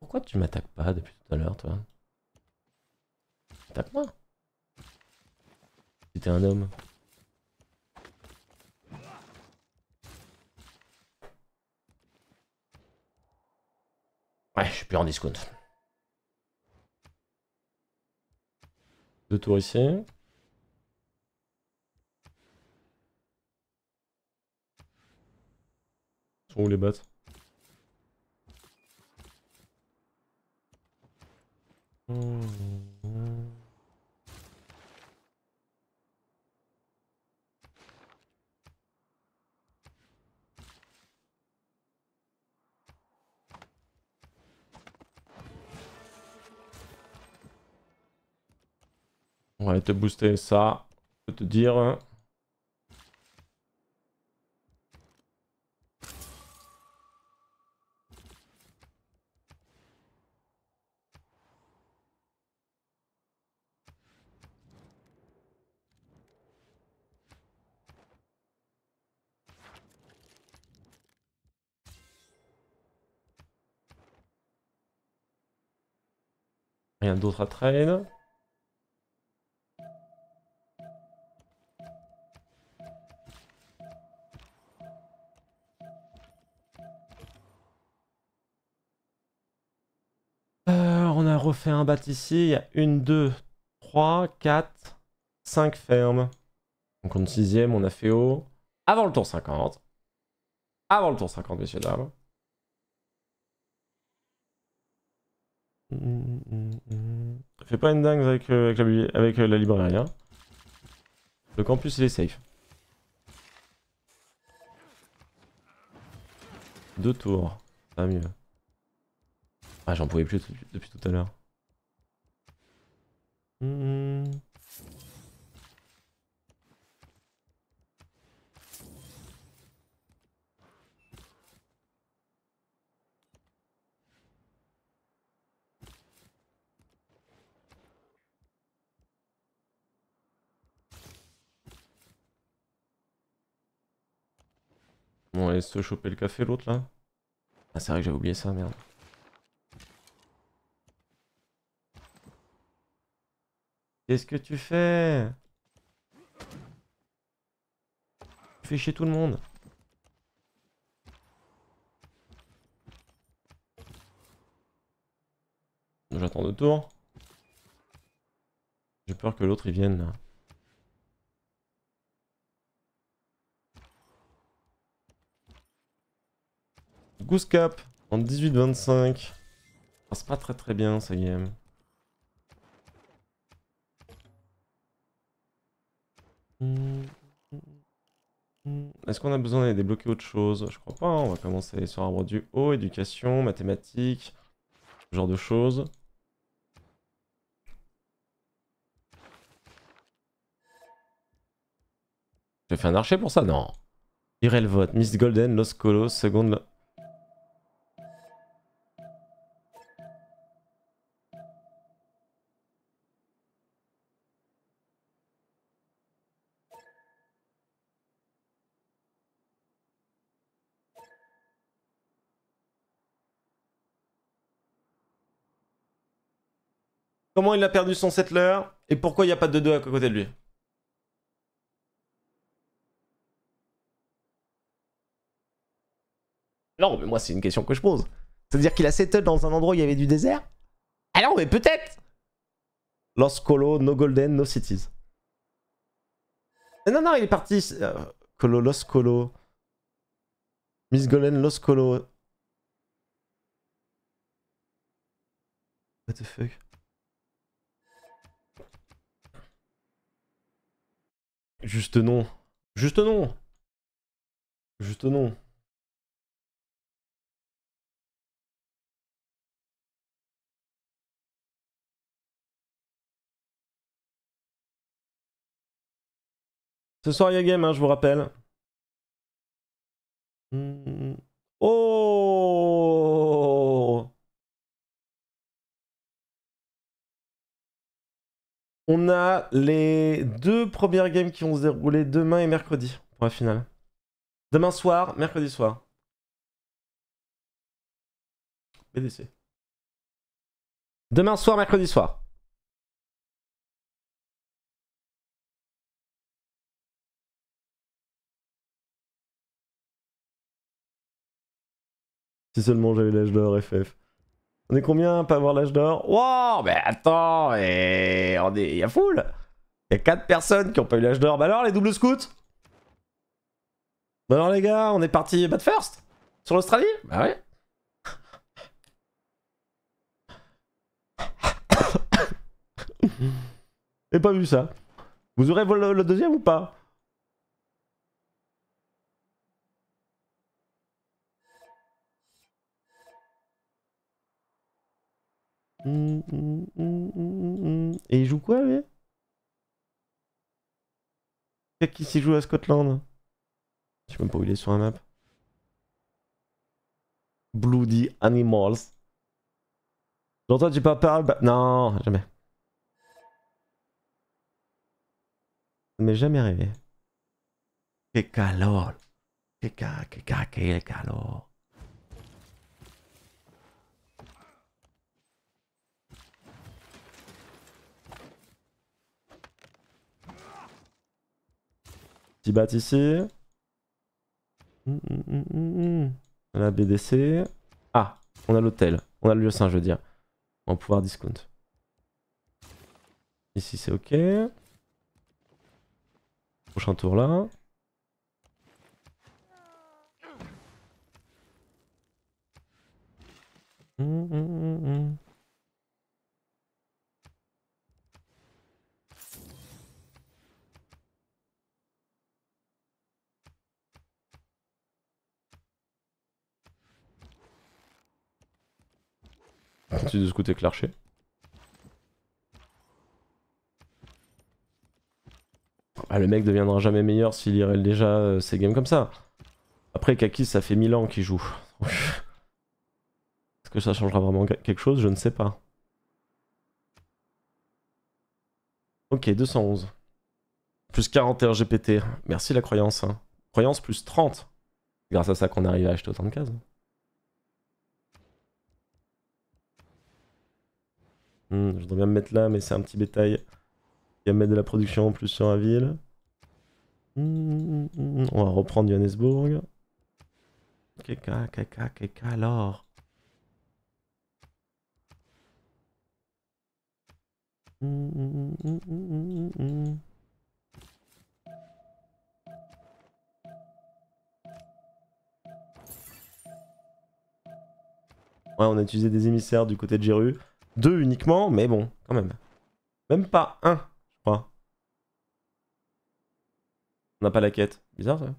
Pourquoi tu m'attaques pas depuis tout à l'heure, toi Tape-moi. C'était un homme. Ouais, je suis plus en discount. Deux tours ici. sont où les bottes hmm. On va aller te booster ça. Je peux te dire. Rien d'autre à trade. fait un bat ici. Il y a une, deux, trois, quatre, cinq fermes. Donc compte sixième, on a fait haut. Avant le tour 50. Avant le tour 50, messieurs, dames. Mmh, mmh, mmh, fais pas une dingue avec, euh, avec, la, avec euh, librairie. Hein. Le campus, il est safe. Deux tours, ça mieux. Ah, j'en pouvais plus depuis tout à l'heure va mmh. aller mmh. mmh. se choper le café l'autre là. Ah, c'est vrai que j'avais oublié ça, merde. Qu'est-ce que tu fais Tu fais chier tout le monde. J'attends deux tours. J'ai peur que l'autre y vienne là. Goose Cap en 18-25. C'est pas très très bien ce game. Est-ce qu'on a besoin d'aller débloquer autre chose Je crois pas, on va commencer sur arbre du haut, éducation, mathématiques, ce genre de choses. J'ai fait un archer pour ça Non. le vote. Miss Golden, Los Colos, seconde Comment il a perdu son settler et pourquoi il n'y a pas de deux à côté de lui Non, mais moi, c'est une question que je pose. C'est-à-dire qu'il a settled dans un endroit où il y avait du désert Alors, ah mais peut-être Los Colo, No Golden, No Cities. Non, non, il est parti. Euh, Colo, Los Colo. Miss Golden, Los Colo. What the fuck Juste non. Juste non. Juste non. Ce soir, il y a game, hein, je vous rappelle. Hmm. Oh On a les deux premières games qui vont se dérouler demain et mercredi pour la finale. Demain soir, mercredi soir. BDC. Demain soir, mercredi soir. Si seulement j'avais l'âge d'or FF. On est combien pas avoir l'âge d'or Wow, mais attends, et on est... il y a foule Il y a 4 personnes qui ont pas eu l'âge d'or. Bah alors les doubles scouts Bah alors les gars, on est parti bad first Sur l'Australie Bah ouais. J'ai pas vu ça. Vous aurez le deuxième ou pas Et il joue quoi, lui Qu'est-ce qui s'y joue à Scotland Je sais même pas où il est sur la map. Bloody Animals. J'entends du pas Bah... Non, jamais. Ça m'est jamais arrivé. Que calor. Que, calor. bat ici. la BDC. Ah, on a l'hôtel. On a le lieu saint, je veux dire. On pouvoir discount. Ici, c'est OK. Prochain tour là. Hum, hum, hum, continue de écouter Clarcher ah, le mec deviendra jamais meilleur s'il irait déjà ses euh, ces games comme ça. Après, Kaki, ça fait 1000 ans qu'il joue. Est-ce que ça changera vraiment quelque chose Je ne sais pas. Ok, 211. Plus 41 GPT. Merci la croyance. Hein. Croyance plus 30. grâce à ça qu'on arrive à acheter autant de cases. Hmm, je voudrais bien me mettre là, mais c'est un petit bétail. Il va mettre de la production en plus sur la ville. Hmm, hmm, on va reprendre Johannesburg. Keka, keka, keka alors. Ouais, on a utilisé des émissaires du côté de Jeru. Deux uniquement, mais bon, quand même. Même pas un, je crois. On n'a pas la quête. Bizarre, ça.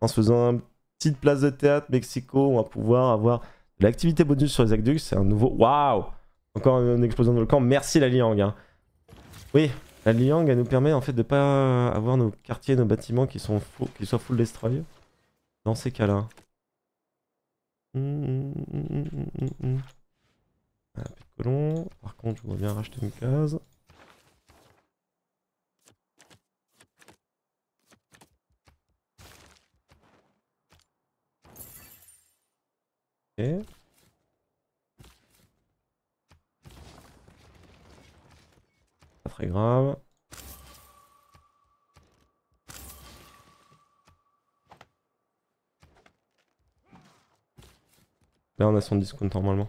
En se faisant une petite place de théâtre, Mexico, on va pouvoir avoir de l'activité bonus sur les aqueducs. C'est un nouveau... Waouh Encore une explosion de volcan. Merci la Liang. Hein. Oui, la Liang, elle nous permet en fait de pas avoir nos quartiers, nos bâtiments qui sont qui soient full destroy. Dans ces cas-là. Hum, hum, hum, hum, hum ah, de Par contre, je voudrais bien racheter une case. Ok. Pas très grave. Là, on a son discount normalement.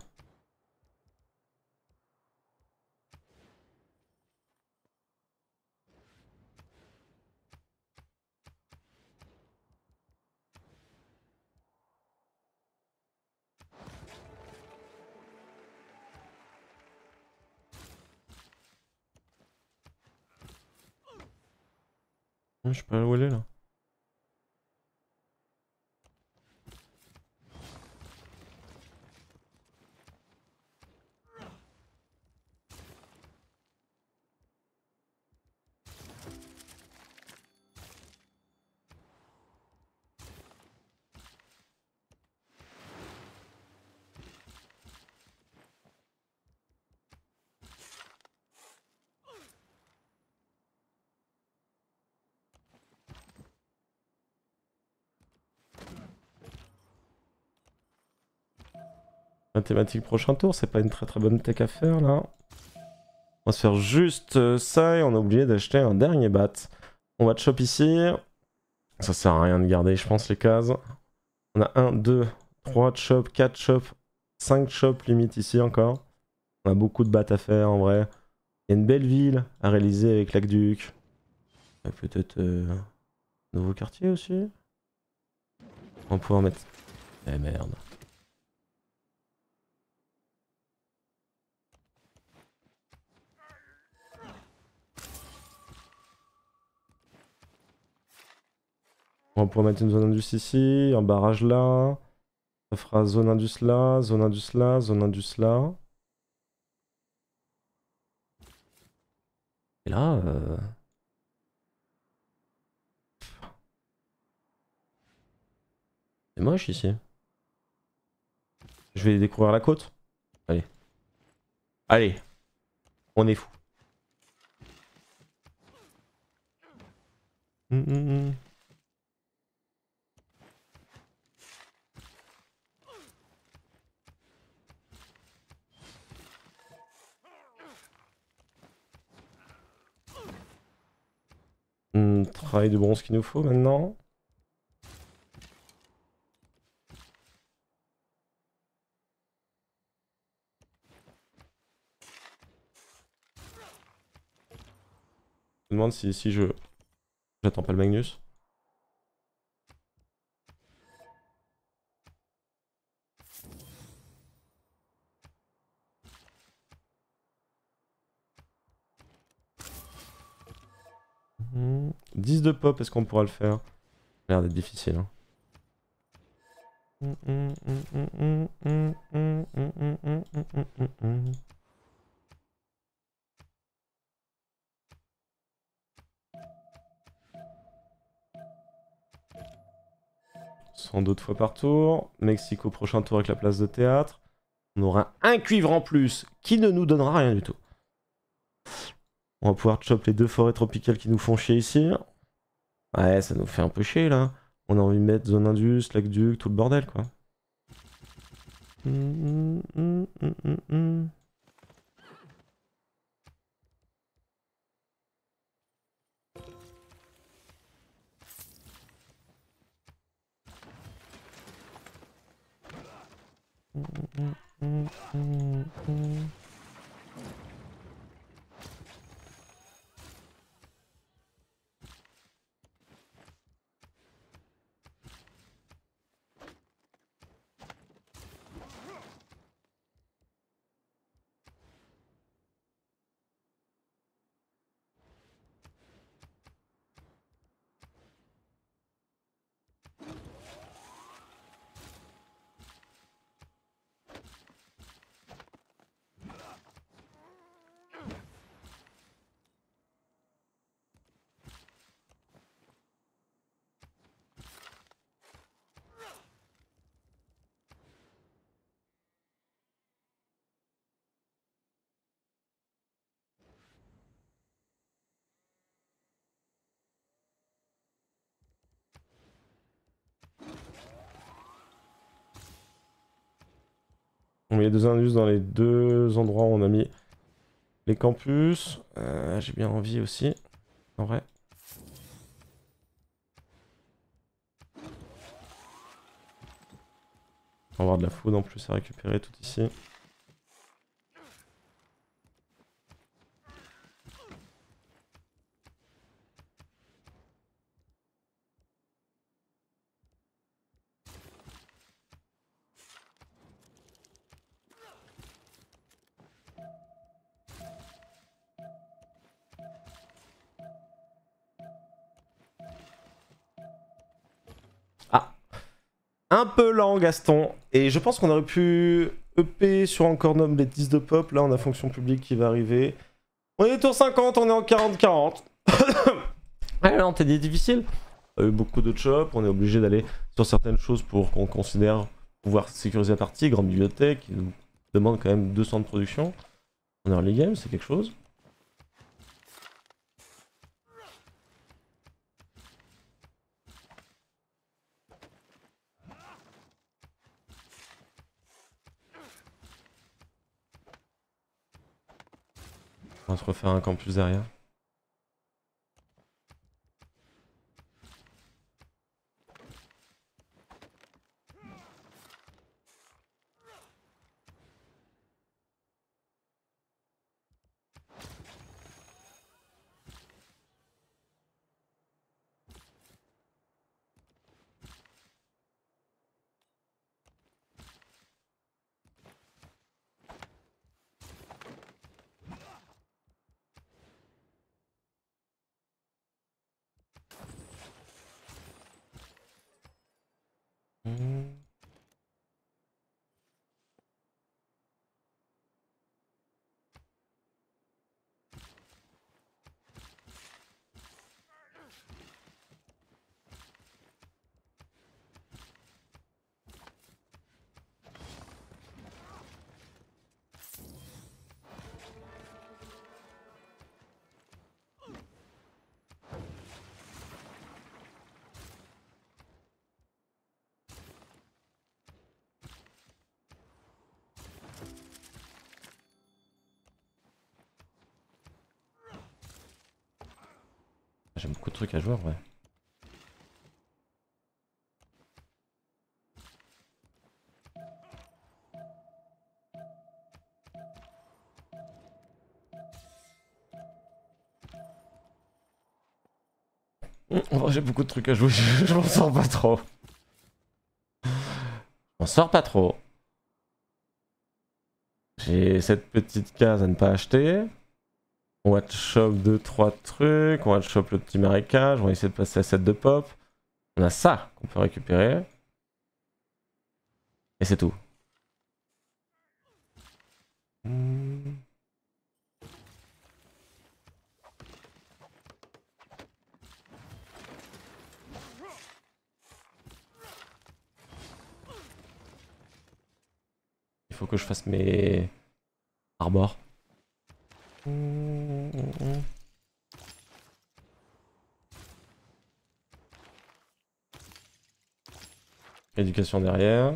Ah, je peux aller où elle là. Mathématiques prochain tour, c'est pas une très très bonne tech à faire là. On va se faire juste euh, ça et on a oublié d'acheter un dernier bat. On va chop ici. Ça sert à rien de garder, je pense, les cases. On a 1, 2, 3 chop, 4 chop, 5 chop limite ici encore. On a beaucoup de bats à faire en vrai. Il y a une belle ville à réaliser avec l'aqueduc. Peut-être euh, un nouveau quartier aussi. On va pouvoir mettre... Eh merde. On pourrait mettre une zone indus ici, un barrage là. Ça fera zone indus là, zone indus là, zone indus là. Et là... Euh... C'est moche ici. Je vais découvrir la côte. Allez. Allez. On est fou. Hum, hum, hum. travail de bronze qu'il nous faut maintenant. Je me demande si, si je... J'attends pas le Magnus. 10 mmh. de pop, est-ce qu'on pourra le faire l'air d'être difficile. Sans hein. d'autres fois par tour. Mexique prochain tour avec la place de théâtre. On aura un cuivre en plus qui ne nous donnera rien du tout. On va pouvoir choper les deux forêts tropicales qui nous font chier ici. Ouais, ça nous fait un peu chier là. On a envie de mettre zone indus, lac duc, tout le bordel quoi. il y a deux indus dans les deux endroits où on a mis les campus. Euh, j'ai bien envie aussi, en vrai. On va avoir de la foudre en plus à récupérer tout ici. Gaston. Et je pense qu'on aurait pu EP sur encore nomme 10 de pop. Là, on a fonction publique qui va arriver. On est tour 50, on est en 40-40. on difficile. a eu beaucoup de chops, on est obligé d'aller sur certaines choses pour qu'on considère pouvoir sécuriser la partie. Grande bibliothèque, qui nous demande quand même 200 de production. On est en early game, c'est quelque chose. refaire un campus derrière. J'ai beaucoup de trucs à jouer, ouais. j'ai beaucoup de trucs à jouer, je, m'en sors pas trop. Je sors pas trop. J'ai cette petite case à ne pas acheter. On one shop 2 3 trucs, on va shop le petit marécage, on va essayer de passer à 7 de pop. On a ça qu'on peut récupérer. Et c'est tout. Il faut que je fasse mes armors. Éducation derrière.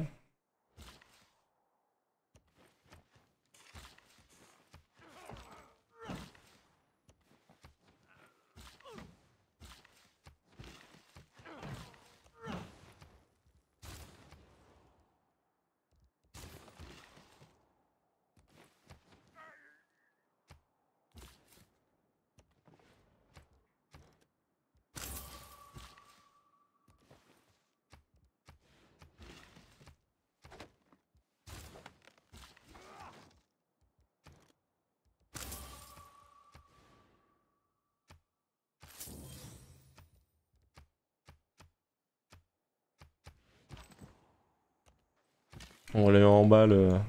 le, euh,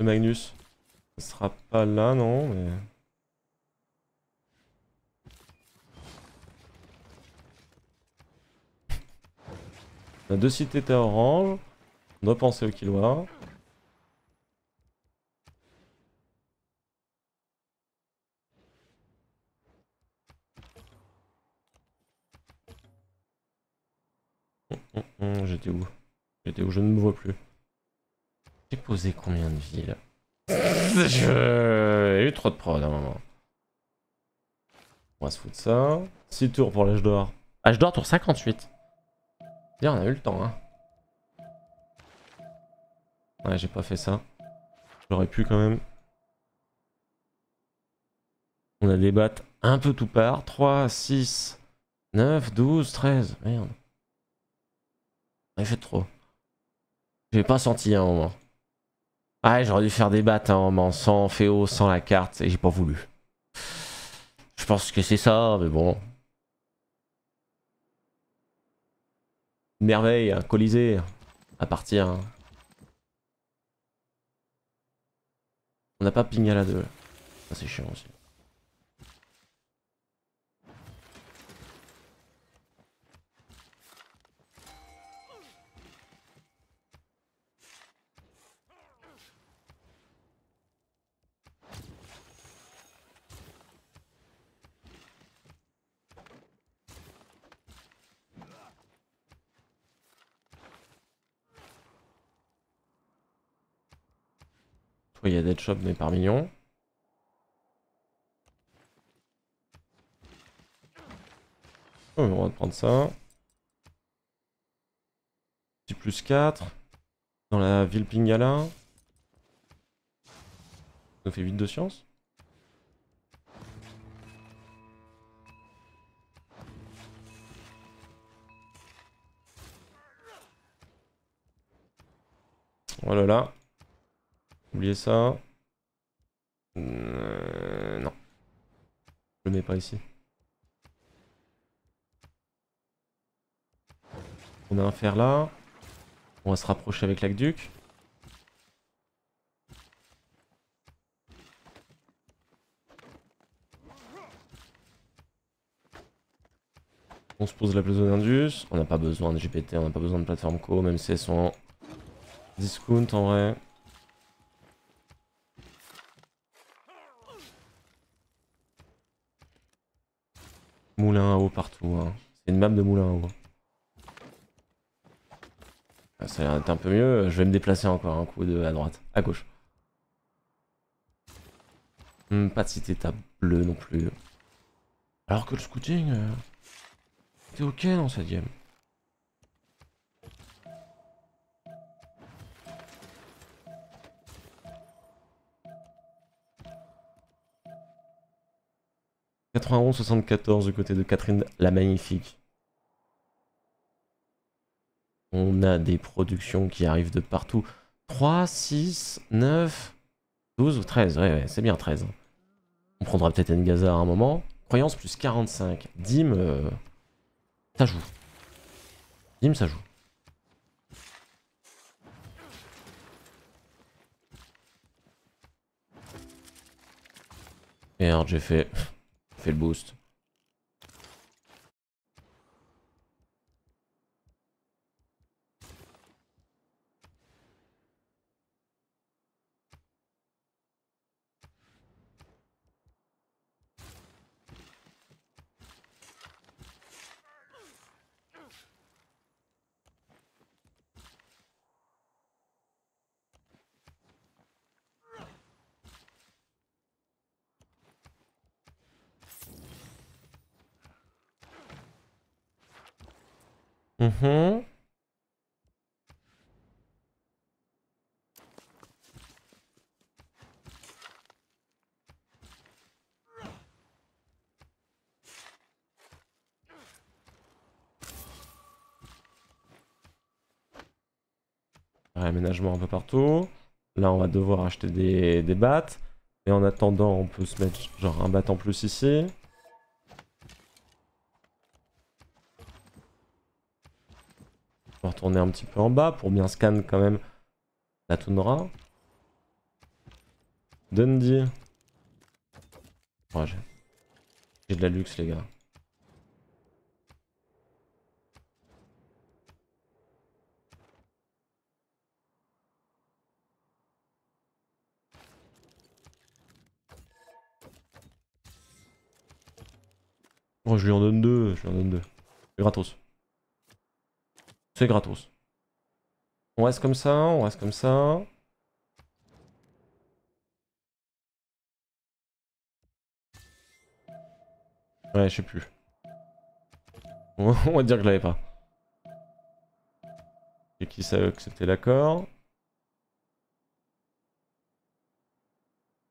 Magnus. sera pas là, non, mais... la deux cités orange. On doit penser au kilo. Hum, hum, hum, j'étais où J'étais où Je ne me vois plus. J'ai posé combien de villes Je... eu trop de prod à un moment. On va se foutre ça. 6 tours pour l'âge d'or. Âge ah, d'or, tour 58. on a eu le temps, hein. Ouais, j'ai pas fait ça. J'aurais pu quand même. On a des battes un peu tout part. 3, 6, 9, 12, 13. Merde. J'ai fait trop. J'ai pas senti à un moment. Ouais, j'aurais dû faire des battes hein, en sans Féo, sans la carte, et j'ai pas voulu. Je pense que c'est ça, mais bon. Merveille, hein, colisée, à partir. Hein. On n'a pas ping à la 2. Ça c'est chiant aussi. il y a shop mais par million. on va prendre ça. Petit plus 4. Dans la ville Pingala. Ça fait vite de science. Voilà là. Oubliez ça. Euh, non. Je le mets pas ici. On a un fer là. On va se rapprocher avec l'aqueduc. On se pose la plateforme d'Indus. On n'a pas besoin de GPT, on n'a pas besoin de plateforme co, même si elles sont en discount en vrai. Moulin à eau partout. Hein. C'est une map de moulin à eau. Hein. Ah, ça a l'air un peu mieux. Je vais me déplacer encore un coup de à droite, à gauche. Hmm, pas de cité étape bleue non plus. Alors que le scouting, c'est euh, ok dans cette game. 91-74 du côté de Catherine la Magnifique. On a des productions qui arrivent de partout. 3, 6, 9, 12 ou 13. Ouais, ouais c'est bien 13. On prendra peut-être Ngaza à un moment. Croyance plus 45. Dim, euh, ça joue. Dim, ça joue. Merde, j'ai fait. fait le boost. Mm-hmm. Réaménagement un peu partout. Là, on va devoir acheter des, des battes. Et en attendant, on peut se mettre genre un bat en plus ici. On va retourner un petit peu en bas pour bien scan quand même la toundra. Dundee. Oh, J'ai de la luxe les gars. Oh, je lui en donne deux, je lui en donne deux. Gratos. C'est gratos. On reste comme ça, on reste comme ça. Ouais, je sais plus. On va dire que je l'avais pas. Et qui savait que c'était l'accord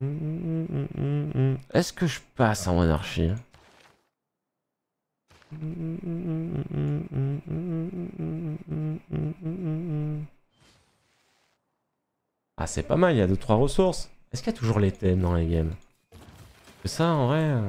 hum, hum, hum, Est-ce que je passe en monarchie ah, c'est pas mal, il y a 2-3 ressources. Est-ce qu'il y a toujours les thèmes dans les games Parce que ça, en vrai... Euh,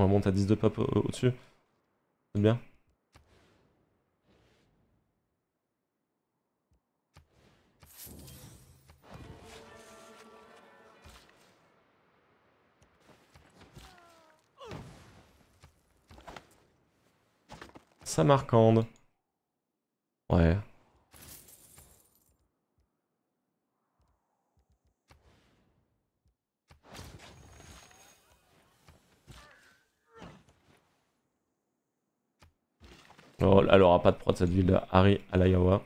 On va monter à 10 de pop au-dessus. C'est bien. Samarcande. Ouais. Oh, alors, elle aura pas de de cette ville là, Harry à l'Iowa.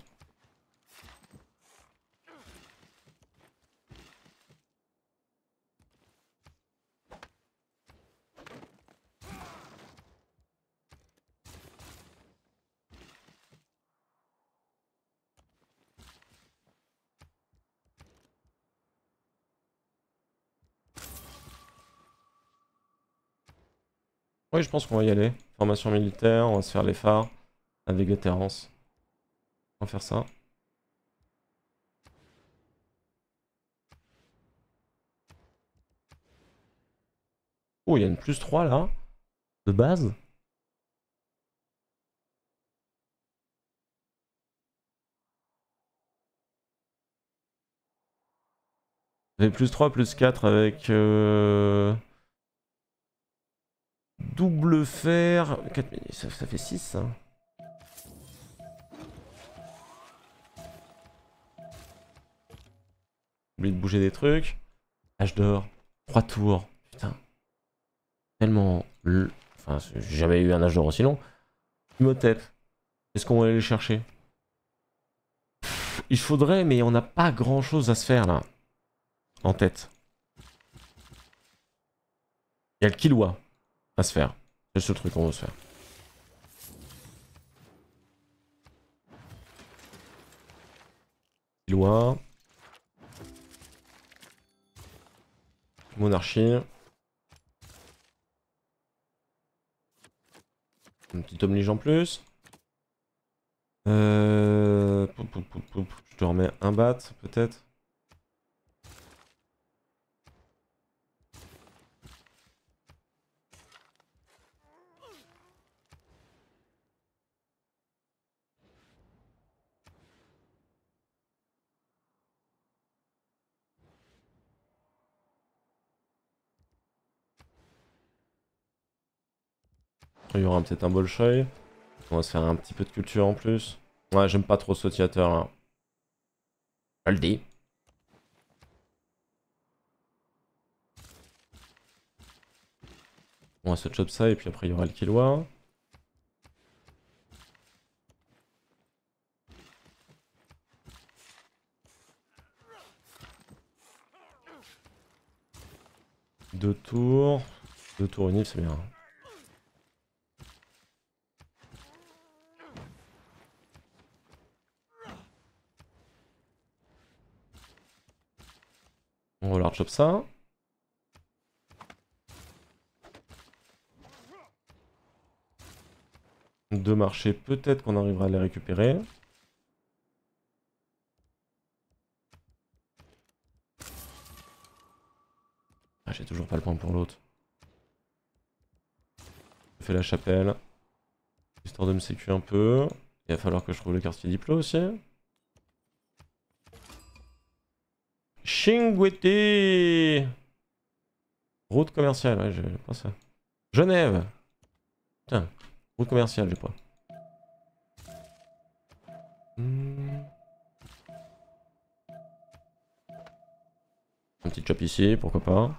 Oui, je pense qu'on va y aller. Formation militaire, on va se faire les phares avec vétérance. On va faire ça. Oh, il y a une plus 3 là, de base. J'avais plus 3, plus 4 avec... Euh... Double fer... 4... Ça, ça fait 6 ça. oublié de bouger des trucs. Âge d'or, 3 tours, putain. Tellement... Enfin, j'ai jamais eu un âge d'or aussi long. Imhotep, est-ce qu'on va aller chercher Il faudrait, mais on n'a pas grand-chose à se faire, là. En tête. Il y a le Kilwa à se faire. C'est le truc qu'on va se faire. Kilwa... Monarchie. Un petit homme en plus. Euh, Je te remets un bat peut-être. il y aura peut-être un Bolshoi. On va se faire un petit peu de culture en plus. Ouais, j'aime pas trop ce tiateur hein. là. On va se chop ça et puis après il y aura le kilo Deux tours. Deux tours unif, c'est bien. On leur chop ça. Deux marchés, peut-être qu'on arrivera à les récupérer. Ah, j'ai toujours pas le point pour l'autre. Je fais la chapelle. Histoire de me sécuer un peu. Il va falloir que je trouve le quartier diplo aussi. Chinguetti. Route commerciale, ouais, je pas ça. Genève Putain, route commerciale, je pas. Hmm. Un petit chop ici, pourquoi pas.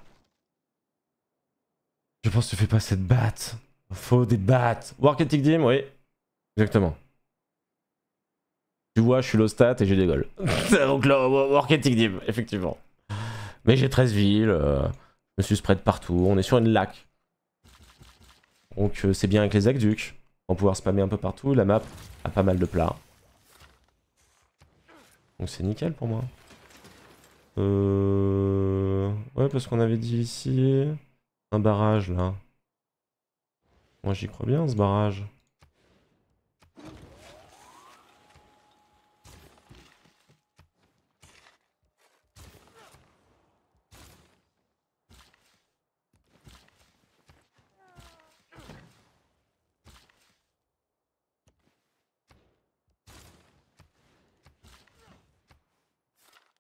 Je pense que tu fais pas cette batte. Faut des bats Work Ethic Dim, oui. Exactement. Tu vois, je suis stat et j'ai des goals. Donc là, marketing, Team, effectivement. Mais j'ai 13 villes, euh, je me suis spread partout, on est sur une lac. Donc euh, c'est bien avec les aqueducs, on va pouvoir spammer un peu partout, la map a pas mal de plats. Donc c'est nickel pour moi. Euh... Ouais, parce qu'on avait dit ici... Un barrage, là. Moi, j'y crois bien, ce barrage.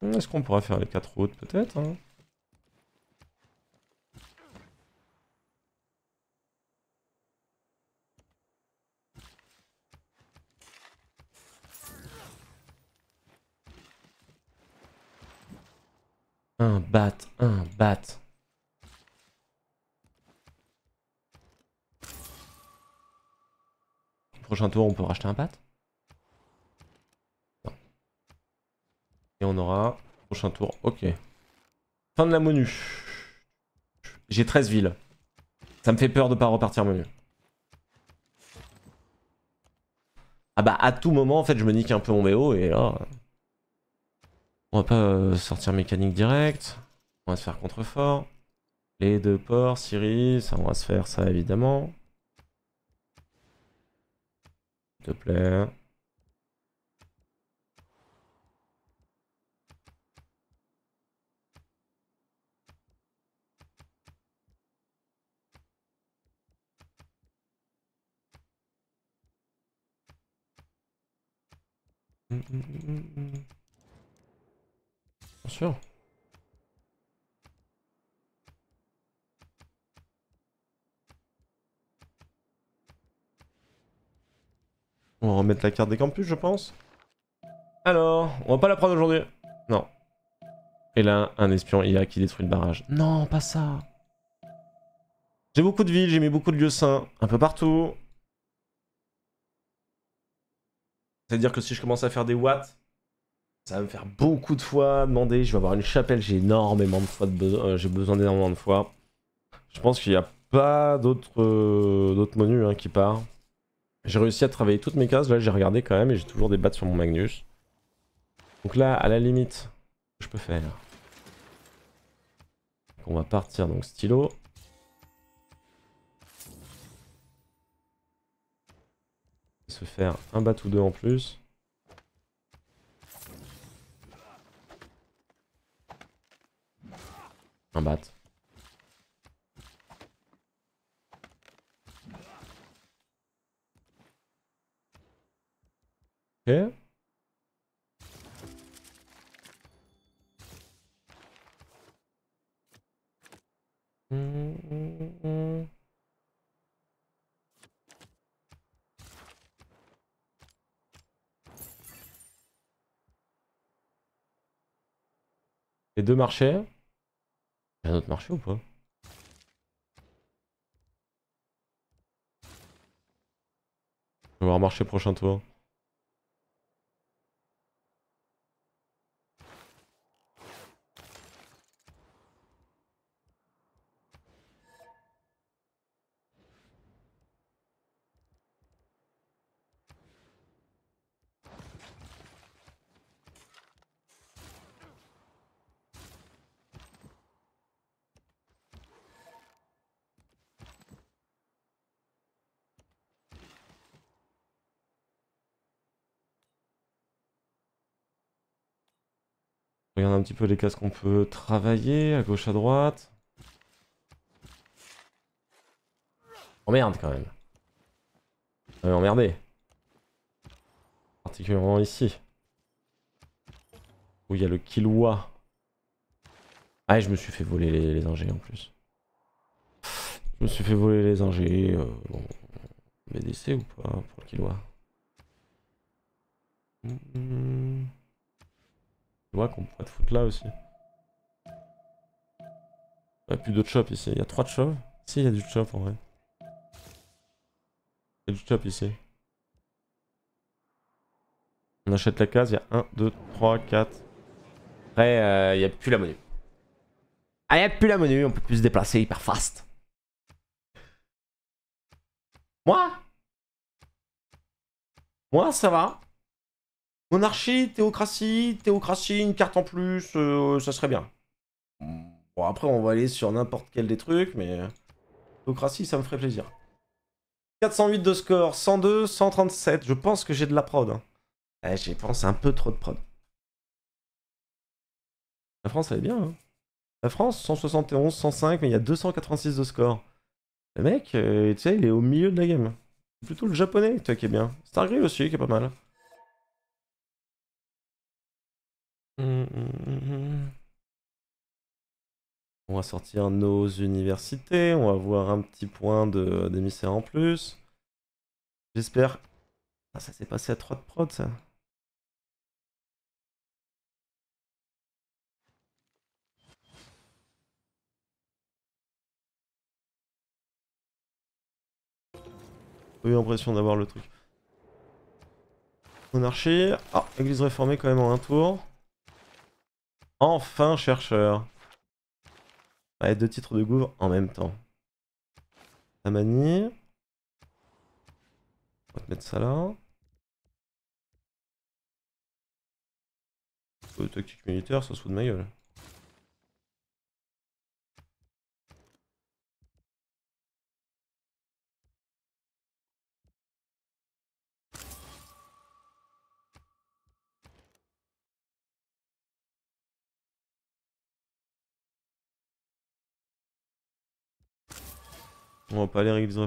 Hmm, est-ce qu'on pourra faire les quatre autres peut-être hein Un bat, un bat. prochain tour, on peut racheter un bat on aura prochain tour. Ok. Fin de la menu. J'ai 13 villes. Ça me fait peur de pas repartir menu. Ah bah à tout moment en fait je me nique un peu mon BO et là... On va pas euh, sortir mécanique direct. On va se faire contrefort. Les deux ports, Siri, ça on va se faire ça évidemment. S'il te plaît. Bien sûr. On va remettre la carte des campus, je pense. Alors, on va pas la prendre aujourd'hui. Non. Et là, un espion IA qui détruit le barrage. Non, pas ça. J'ai beaucoup de villes, j'ai mis beaucoup de lieux saints, un peu partout. C'est-à-dire que si je commence à faire des watts, ça va me faire beaucoup de fois demander. Je vais avoir une chapelle, j'ai énormément de fois de besoin. Euh, j'ai besoin d'énormément de fois. Je pense qu'il n'y a pas d'autres euh, menus hein, qui part. J'ai réussi à travailler toutes mes cases. Là, j'ai regardé quand même et j'ai toujours des battes sur mon Magnus. Donc là, à la limite, je peux faire. On va partir donc stylo. se faire un bat ou deux en plus. Un bat. Ok. Hum, hum, hum, Les deux marchés. Il un autre marché ou pas On va voir marché prochain tour. regarde un petit peu les cases qu'on peut travailler, à gauche, à droite. Oh merde quand même. On est emmerdé. Particulièrement ici. Où il y a le Kilwa. Ah je me suis fait voler les, les en plus. Je me suis fait voler les ingés. Euh, bon. BDC ou pas pour le Kilwa. Hmm. Je vois qu'on pourrait te foutre là aussi. Il plus de chop ici. Il y a 3 chops. Si, il y a du chop en vrai. Il y a du chop ici. On achète la case. Il y a 1, 2, 3, 4. Après, euh, il a plus la menu. Ah, il n'y a plus la menu. On peut plus se déplacer hyper fast. Moi Moi, ça va. Monarchie, théocratie, théocratie, une carte en plus, euh, ça serait bien. Bon, après, on va aller sur n'importe quel des trucs, mais... Euh, théocratie, ça me ferait plaisir. 408 de score, 102, 137. Je pense que j'ai de la prod. J'ai hein. Eh, pense un peu trop de prod. La France, elle est bien. Hein. La France, 171, 105, mais il y a 286 de score. Le mec, euh, tu sais, il est au milieu de la game. C'est plutôt le japonais, toi, qui est bien. Grey aussi, qui est pas mal. Hum, hum, hum, on va sortir nos universités, on va voir un petit point d'émissaire en plus. J'espère... Ah, ça s'est passé à 3 de prod, ça. J'ai eu l'impression d'avoir le truc. Monarchie. Ah, église réformée quand même en un tour. Enfin chercheur. Ouais, deux titres de Gouvre en même temps. Amani. On va te mettre ça là. Euh, tactique militaire, ça se fout de ma gueule. On va pas les réviser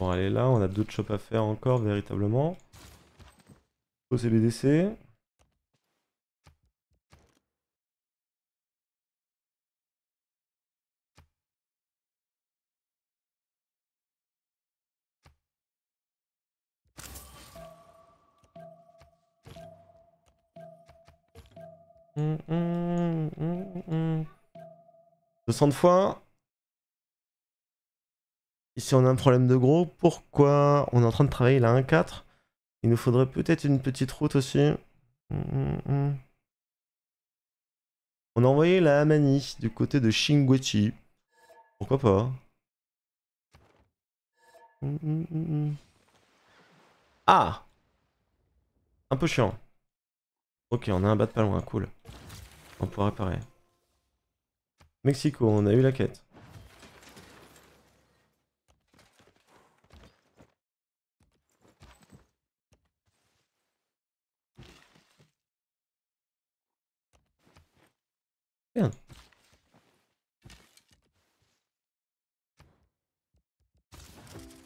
pour aller là. On a d'autres chops à faire encore, véritablement. Au CBDC. Mmh, mmh, mmh, fois. Si on a un problème de gros. Pourquoi on est en train de travailler la 1-4 Il nous faudrait peut-être une petite route aussi. Mmh, mmh, mmh. On a envoyé la Amani du côté de Shinguchi Pourquoi pas Ah Un peu chiant. Ok, on a un bas de pas loin, cool. On pourra réparer. Mexico, on a eu la quête.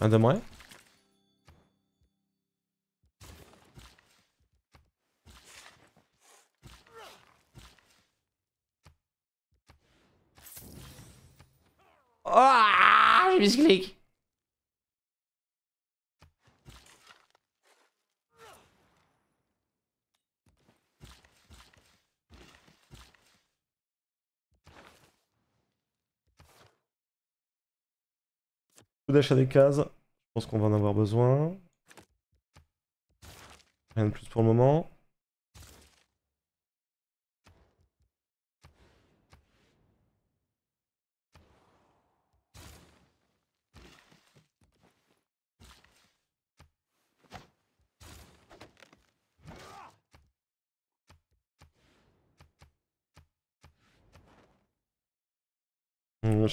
Un de moins. Oh, je me clique. d'achat des cases. Je pense qu'on va en avoir besoin. Rien de plus pour le moment.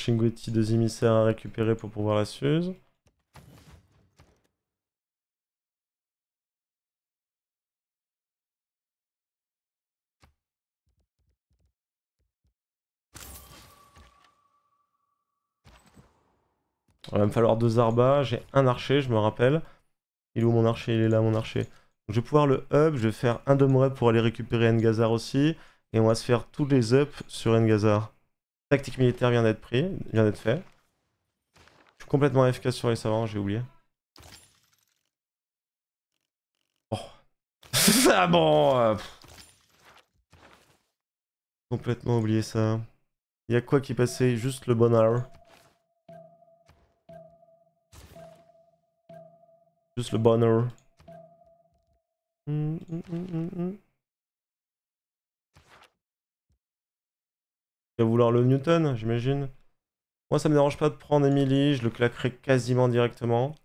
un deux émissaires à récupérer pour pouvoir la Suze. Il va me falloir deux arbas, j'ai un archer, je me rappelle. Il est où mon archer Il est là mon archer. je vais pouvoir le up, je vais faire un dome pour aller récupérer Ngazar aussi. Et on va se faire tous les ups sur Ngazar. Tactique militaire vient d'être pris, vient d'être fait. Je suis complètement efficace sur les savants, j'ai oublié. Oh. ah bon euh, Complètement oublié ça. Il y a quoi qui passait Juste le bonheur. Juste le bonheur. Hum, hum, hum, vouloir le Newton, j'imagine. Moi, ça me dérange pas de prendre Emily, je le claquerai quasiment directement.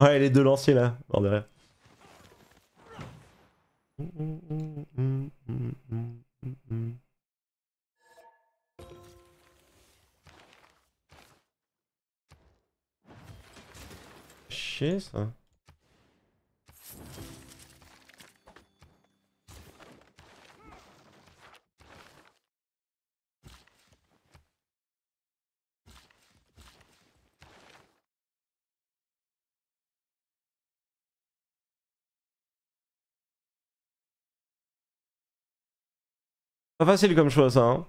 Ouais, les deux lanciers là, bordel. Chier ça. Pas facile comme choix ça. Hein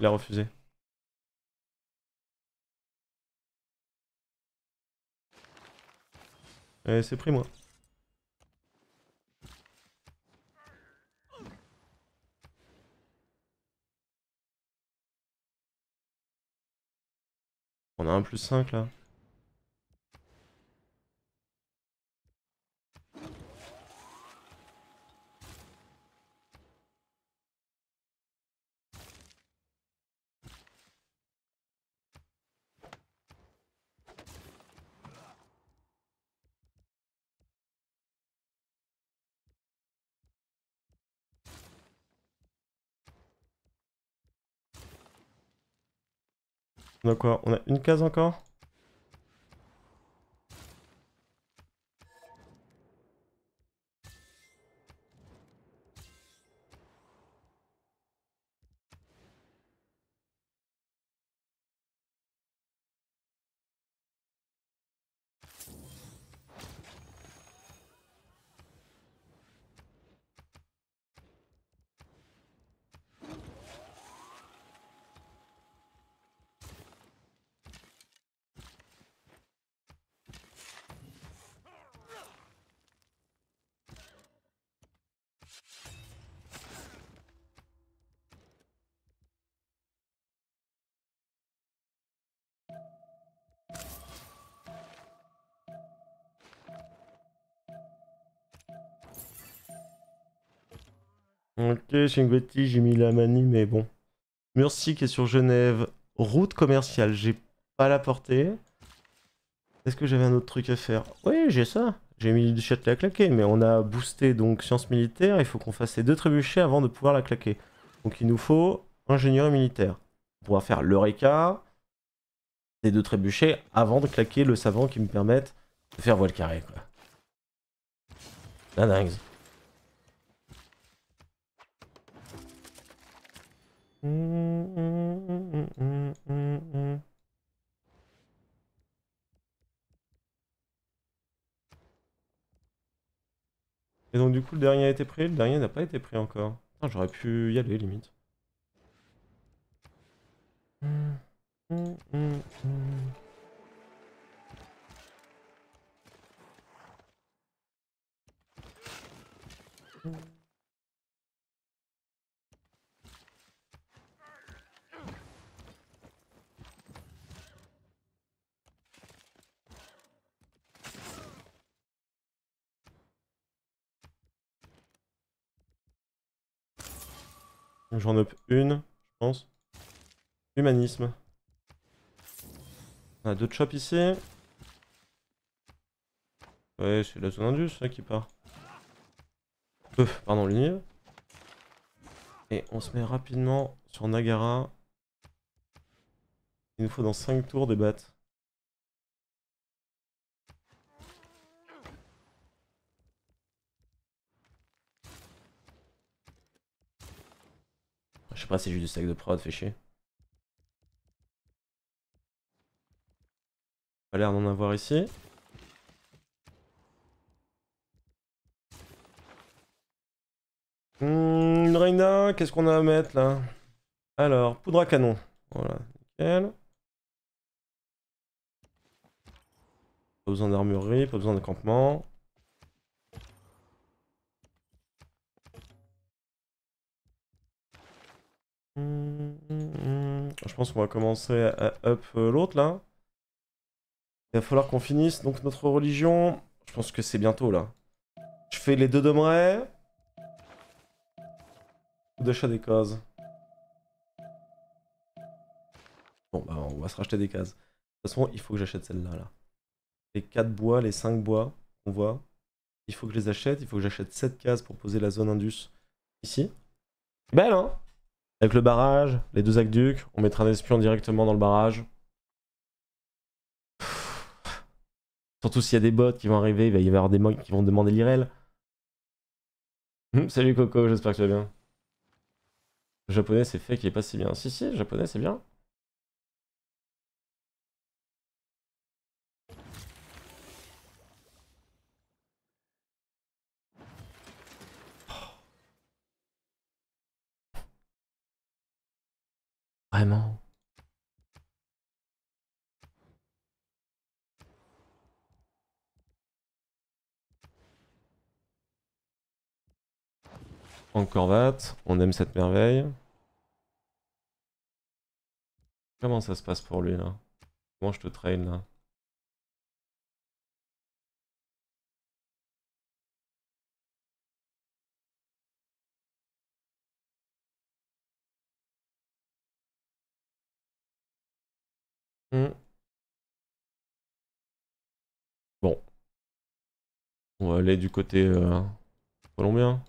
Il a refusé. Et eh, c'est pris moi. On a un plus 5 là. Donc quoi On a une case encore une bêtise, j'ai mis la manie, mais bon. Murcie qui est sur Genève, route commerciale, j'ai pas la portée. Est-ce que j'avais un autre truc à faire Oui, j'ai ça. J'ai mis du châtelet à claquer, mais on a boosté donc science militaire Il faut qu'on fasse ces deux trébuchets avant de pouvoir la claquer. Donc il nous faut ingénieur militaire. Pour pouvoir faire l'Eureka, ces deux trébuchets, avant de claquer le savant qui me permette de faire voile carré. Quoi. La dingue. Et donc du coup le dernier a été pris, le dernier n'a pas été pris encore. J'aurais pu y aller limite. Hum, hum, hum, J'en up une, je pense. Humanisme. On a deux chops ici. Ouais, c'est la zone indus là qui part. Euh, pardon, l'univers. Et on se met rapidement sur Nagara. Il nous faut dans 5 tours des battes. c'est juste du stack de prod, fait chier. Pas l'air d'en avoir ici. Hmm, Reina, qu'est-ce qu'on a à mettre là Alors, poudre à canon. Voilà, nickel. Pas besoin d'armurerie, pas besoin de campement. Je pense qu'on va commencer à up euh, l'autre là. Il va falloir qu'on finisse donc notre religion. Je pense que c'est bientôt là. Je fais les deux de Ou des cases. Bon bah on va se racheter des cases. De toute façon il faut que j'achète celle-là là. Les 4 bois, les 5 bois on voit. Il faut que je les achète. Il faut que j'achète 7 cases pour poser la zone Indus ici. Belle hein avec le barrage, les deux aqueducs, on mettra un espion directement dans le barrage. Surtout s'il y a des bots qui vont arriver, il va y avoir des mecs qui vont demander l'irel. Hum, salut Coco, j'espère que tu vas bien. Le japonais c'est fait qu'il est pas si bien. Si si, le japonais c'est bien. Encore En on aime cette merveille. Comment ça se passe pour lui là Comment je te traîne là Mmh. Bon. On va aller du côté euh, colombien.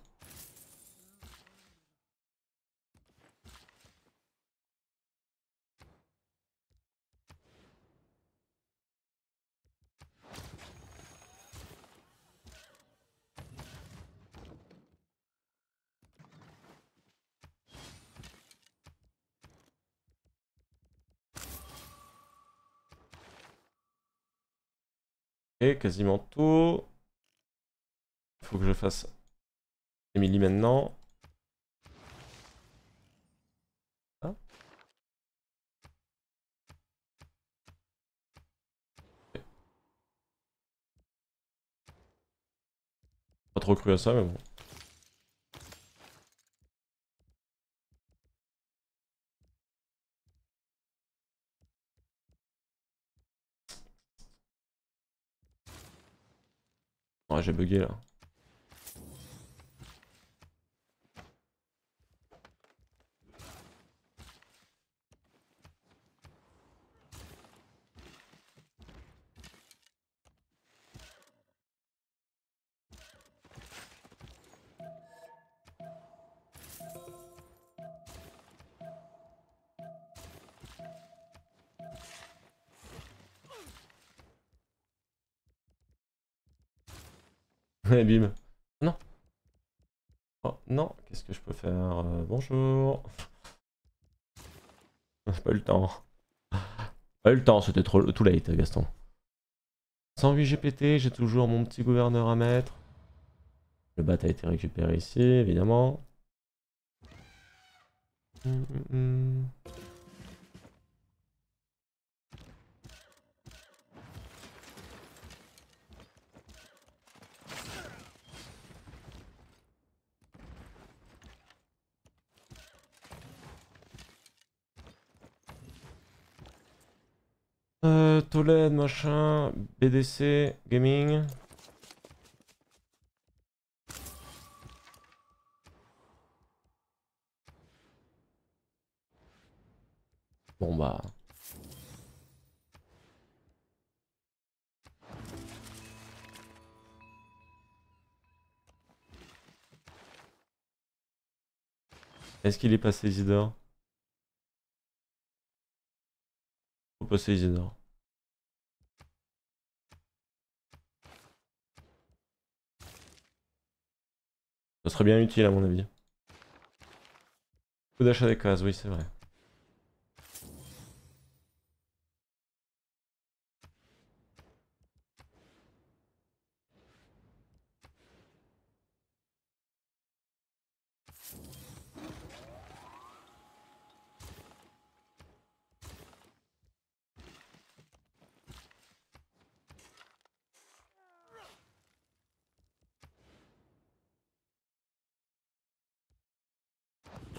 quasiment tout. il Faut que je fasse Emily maintenant. Hein Pas trop cru à ça, mais bon. j'ai bugué là. bim. Non. Oh, non, qu'est-ce que je peux faire euh, Bonjour. Pas le temps. Pas le temps, c'était trop too late, Gaston. 108 GPT, j'ai toujours mon petit gouverneur à mettre. Le bat a été récupéré ici, évidemment. Hum, hum, hum. Euh, Toled, machin, BDC, gaming. Bon bah... Est-ce qu'il est passé Isidore Isidore. Ça serait bien utile à mon avis. Coup d'achat des cases, oui c'est vrai.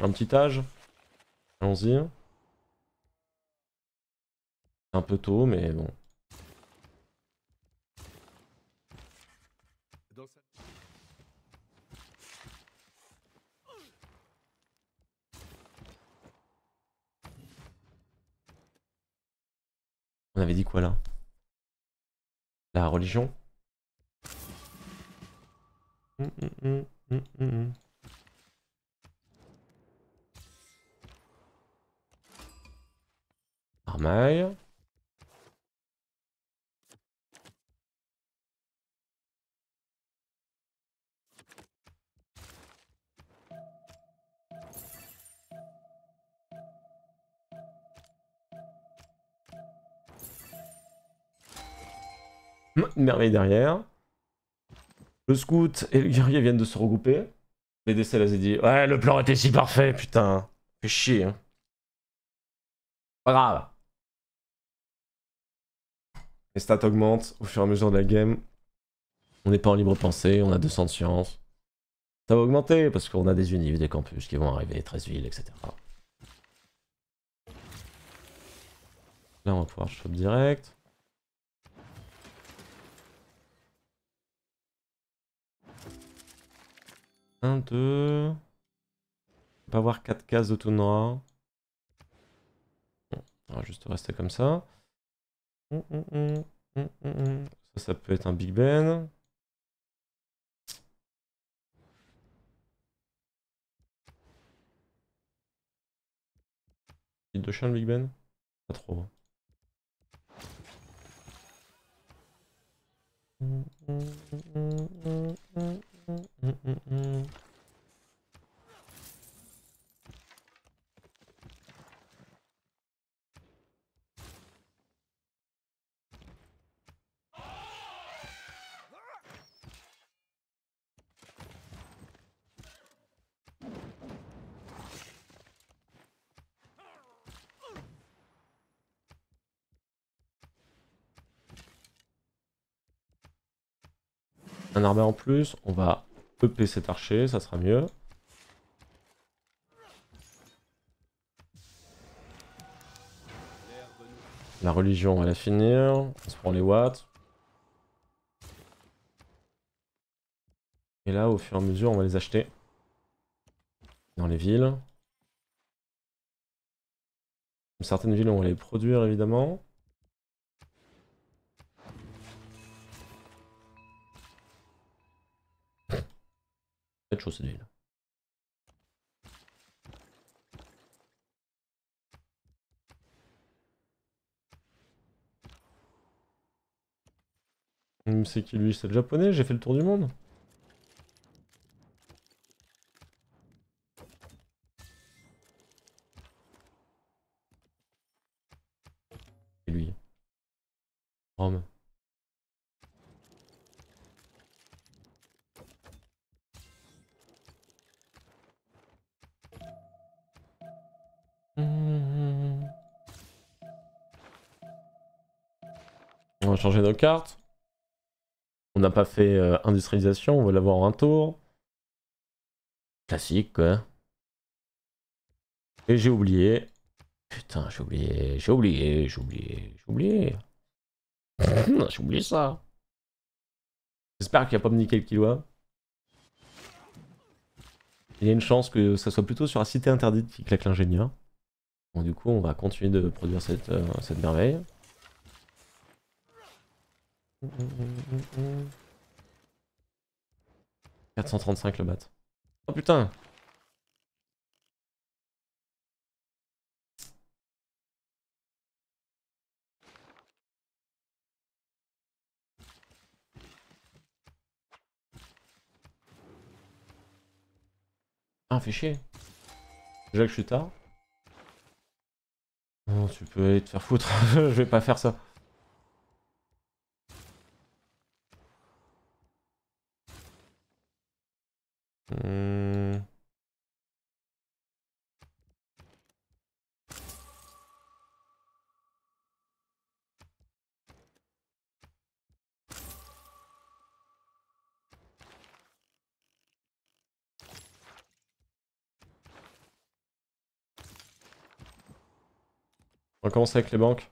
un petit âge. Allons-y. Un peu tôt, mais bon. On avait dit quoi là La religion hum, hum, hum, Hum, merveille derrière. Le scout et le guerrier viennent de se regrouper. Les décès là, dit Ouais, le plan était si parfait, putain. Fais chier. Hein. Pas grave. Les stats augmentent au fur et à mesure de la game. On n'est pas en libre pensée, on a 200 de science. Ça va augmenter parce qu'on a des unis, des campus qui vont arriver, 13 villes, etc. Là, on va pouvoir shop direct. 1, 2... On va avoir 4 cases de tout noir. on va juste rester comme ça. Ça, peut être un Big Ben. Il de Big Ben Pas trop. un armée en plus. On va peupler cet archer, ça sera mieux. La religion, on va la finir. On se prend les watts. Et là, au fur et à mesure, on va les acheter. Dans les villes. Certaines villes, on va les produire, évidemment. très C'est qui lui C'est le japonais J'ai fait le tour du monde changer nos cartes. On n'a pas fait euh, industrialisation, on va l'avoir un tour. Classique, Et j'ai oublié. Putain, j'ai oublié, j'ai oublié, j'ai oublié, j'ai oublié. j'ai oublié ça. J'espère qu'il n'y a pas de niquer le kilo. Hein. Il y a une chance que ça soit plutôt sur la cité interdite qui claque l'ingénieur. Bon, du coup, on va continuer de produire cette, euh, cette merveille. 435 le bat. Oh putain Ah, fait chier. Déjà que je suis tard. tu peux aller te faire foutre. je vais pas faire ça. On commence avec les banques.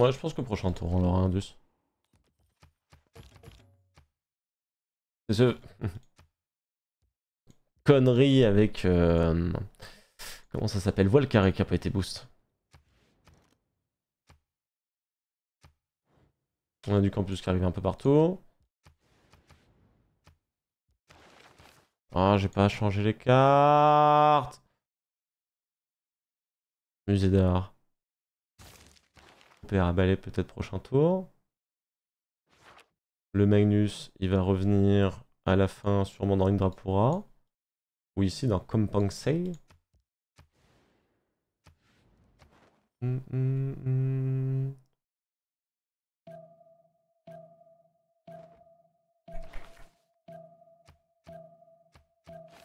Ouais, je pense que prochain tour, on aura un C'est Ce... Connerie avec... Euh... Comment ça s'appelle Voile carré qui a pas été boost. On a du campus qui arrive un peu partout. Ah, j'ai pas changé les cartes. Musée d'art à peut-être prochain tour. Le Magnus, il va revenir à la fin sûrement dans Indrapura. Ou ici dans Kompangsei. Hum, hum, hum.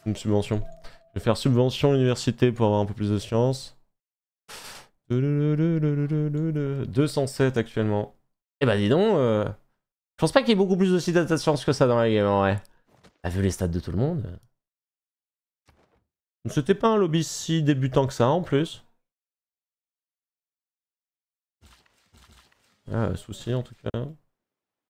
Une subvention. Je vais faire subvention université pour avoir un peu plus de science. 207 actuellement. Eh bah dis donc, euh, je pense pas qu'il y ait beaucoup plus de citations que ça dans la game en vrai. Bah, vu les stats de tout le monde. C'était pas un lobby si débutant que ça en plus. Ah, souci en tout cas.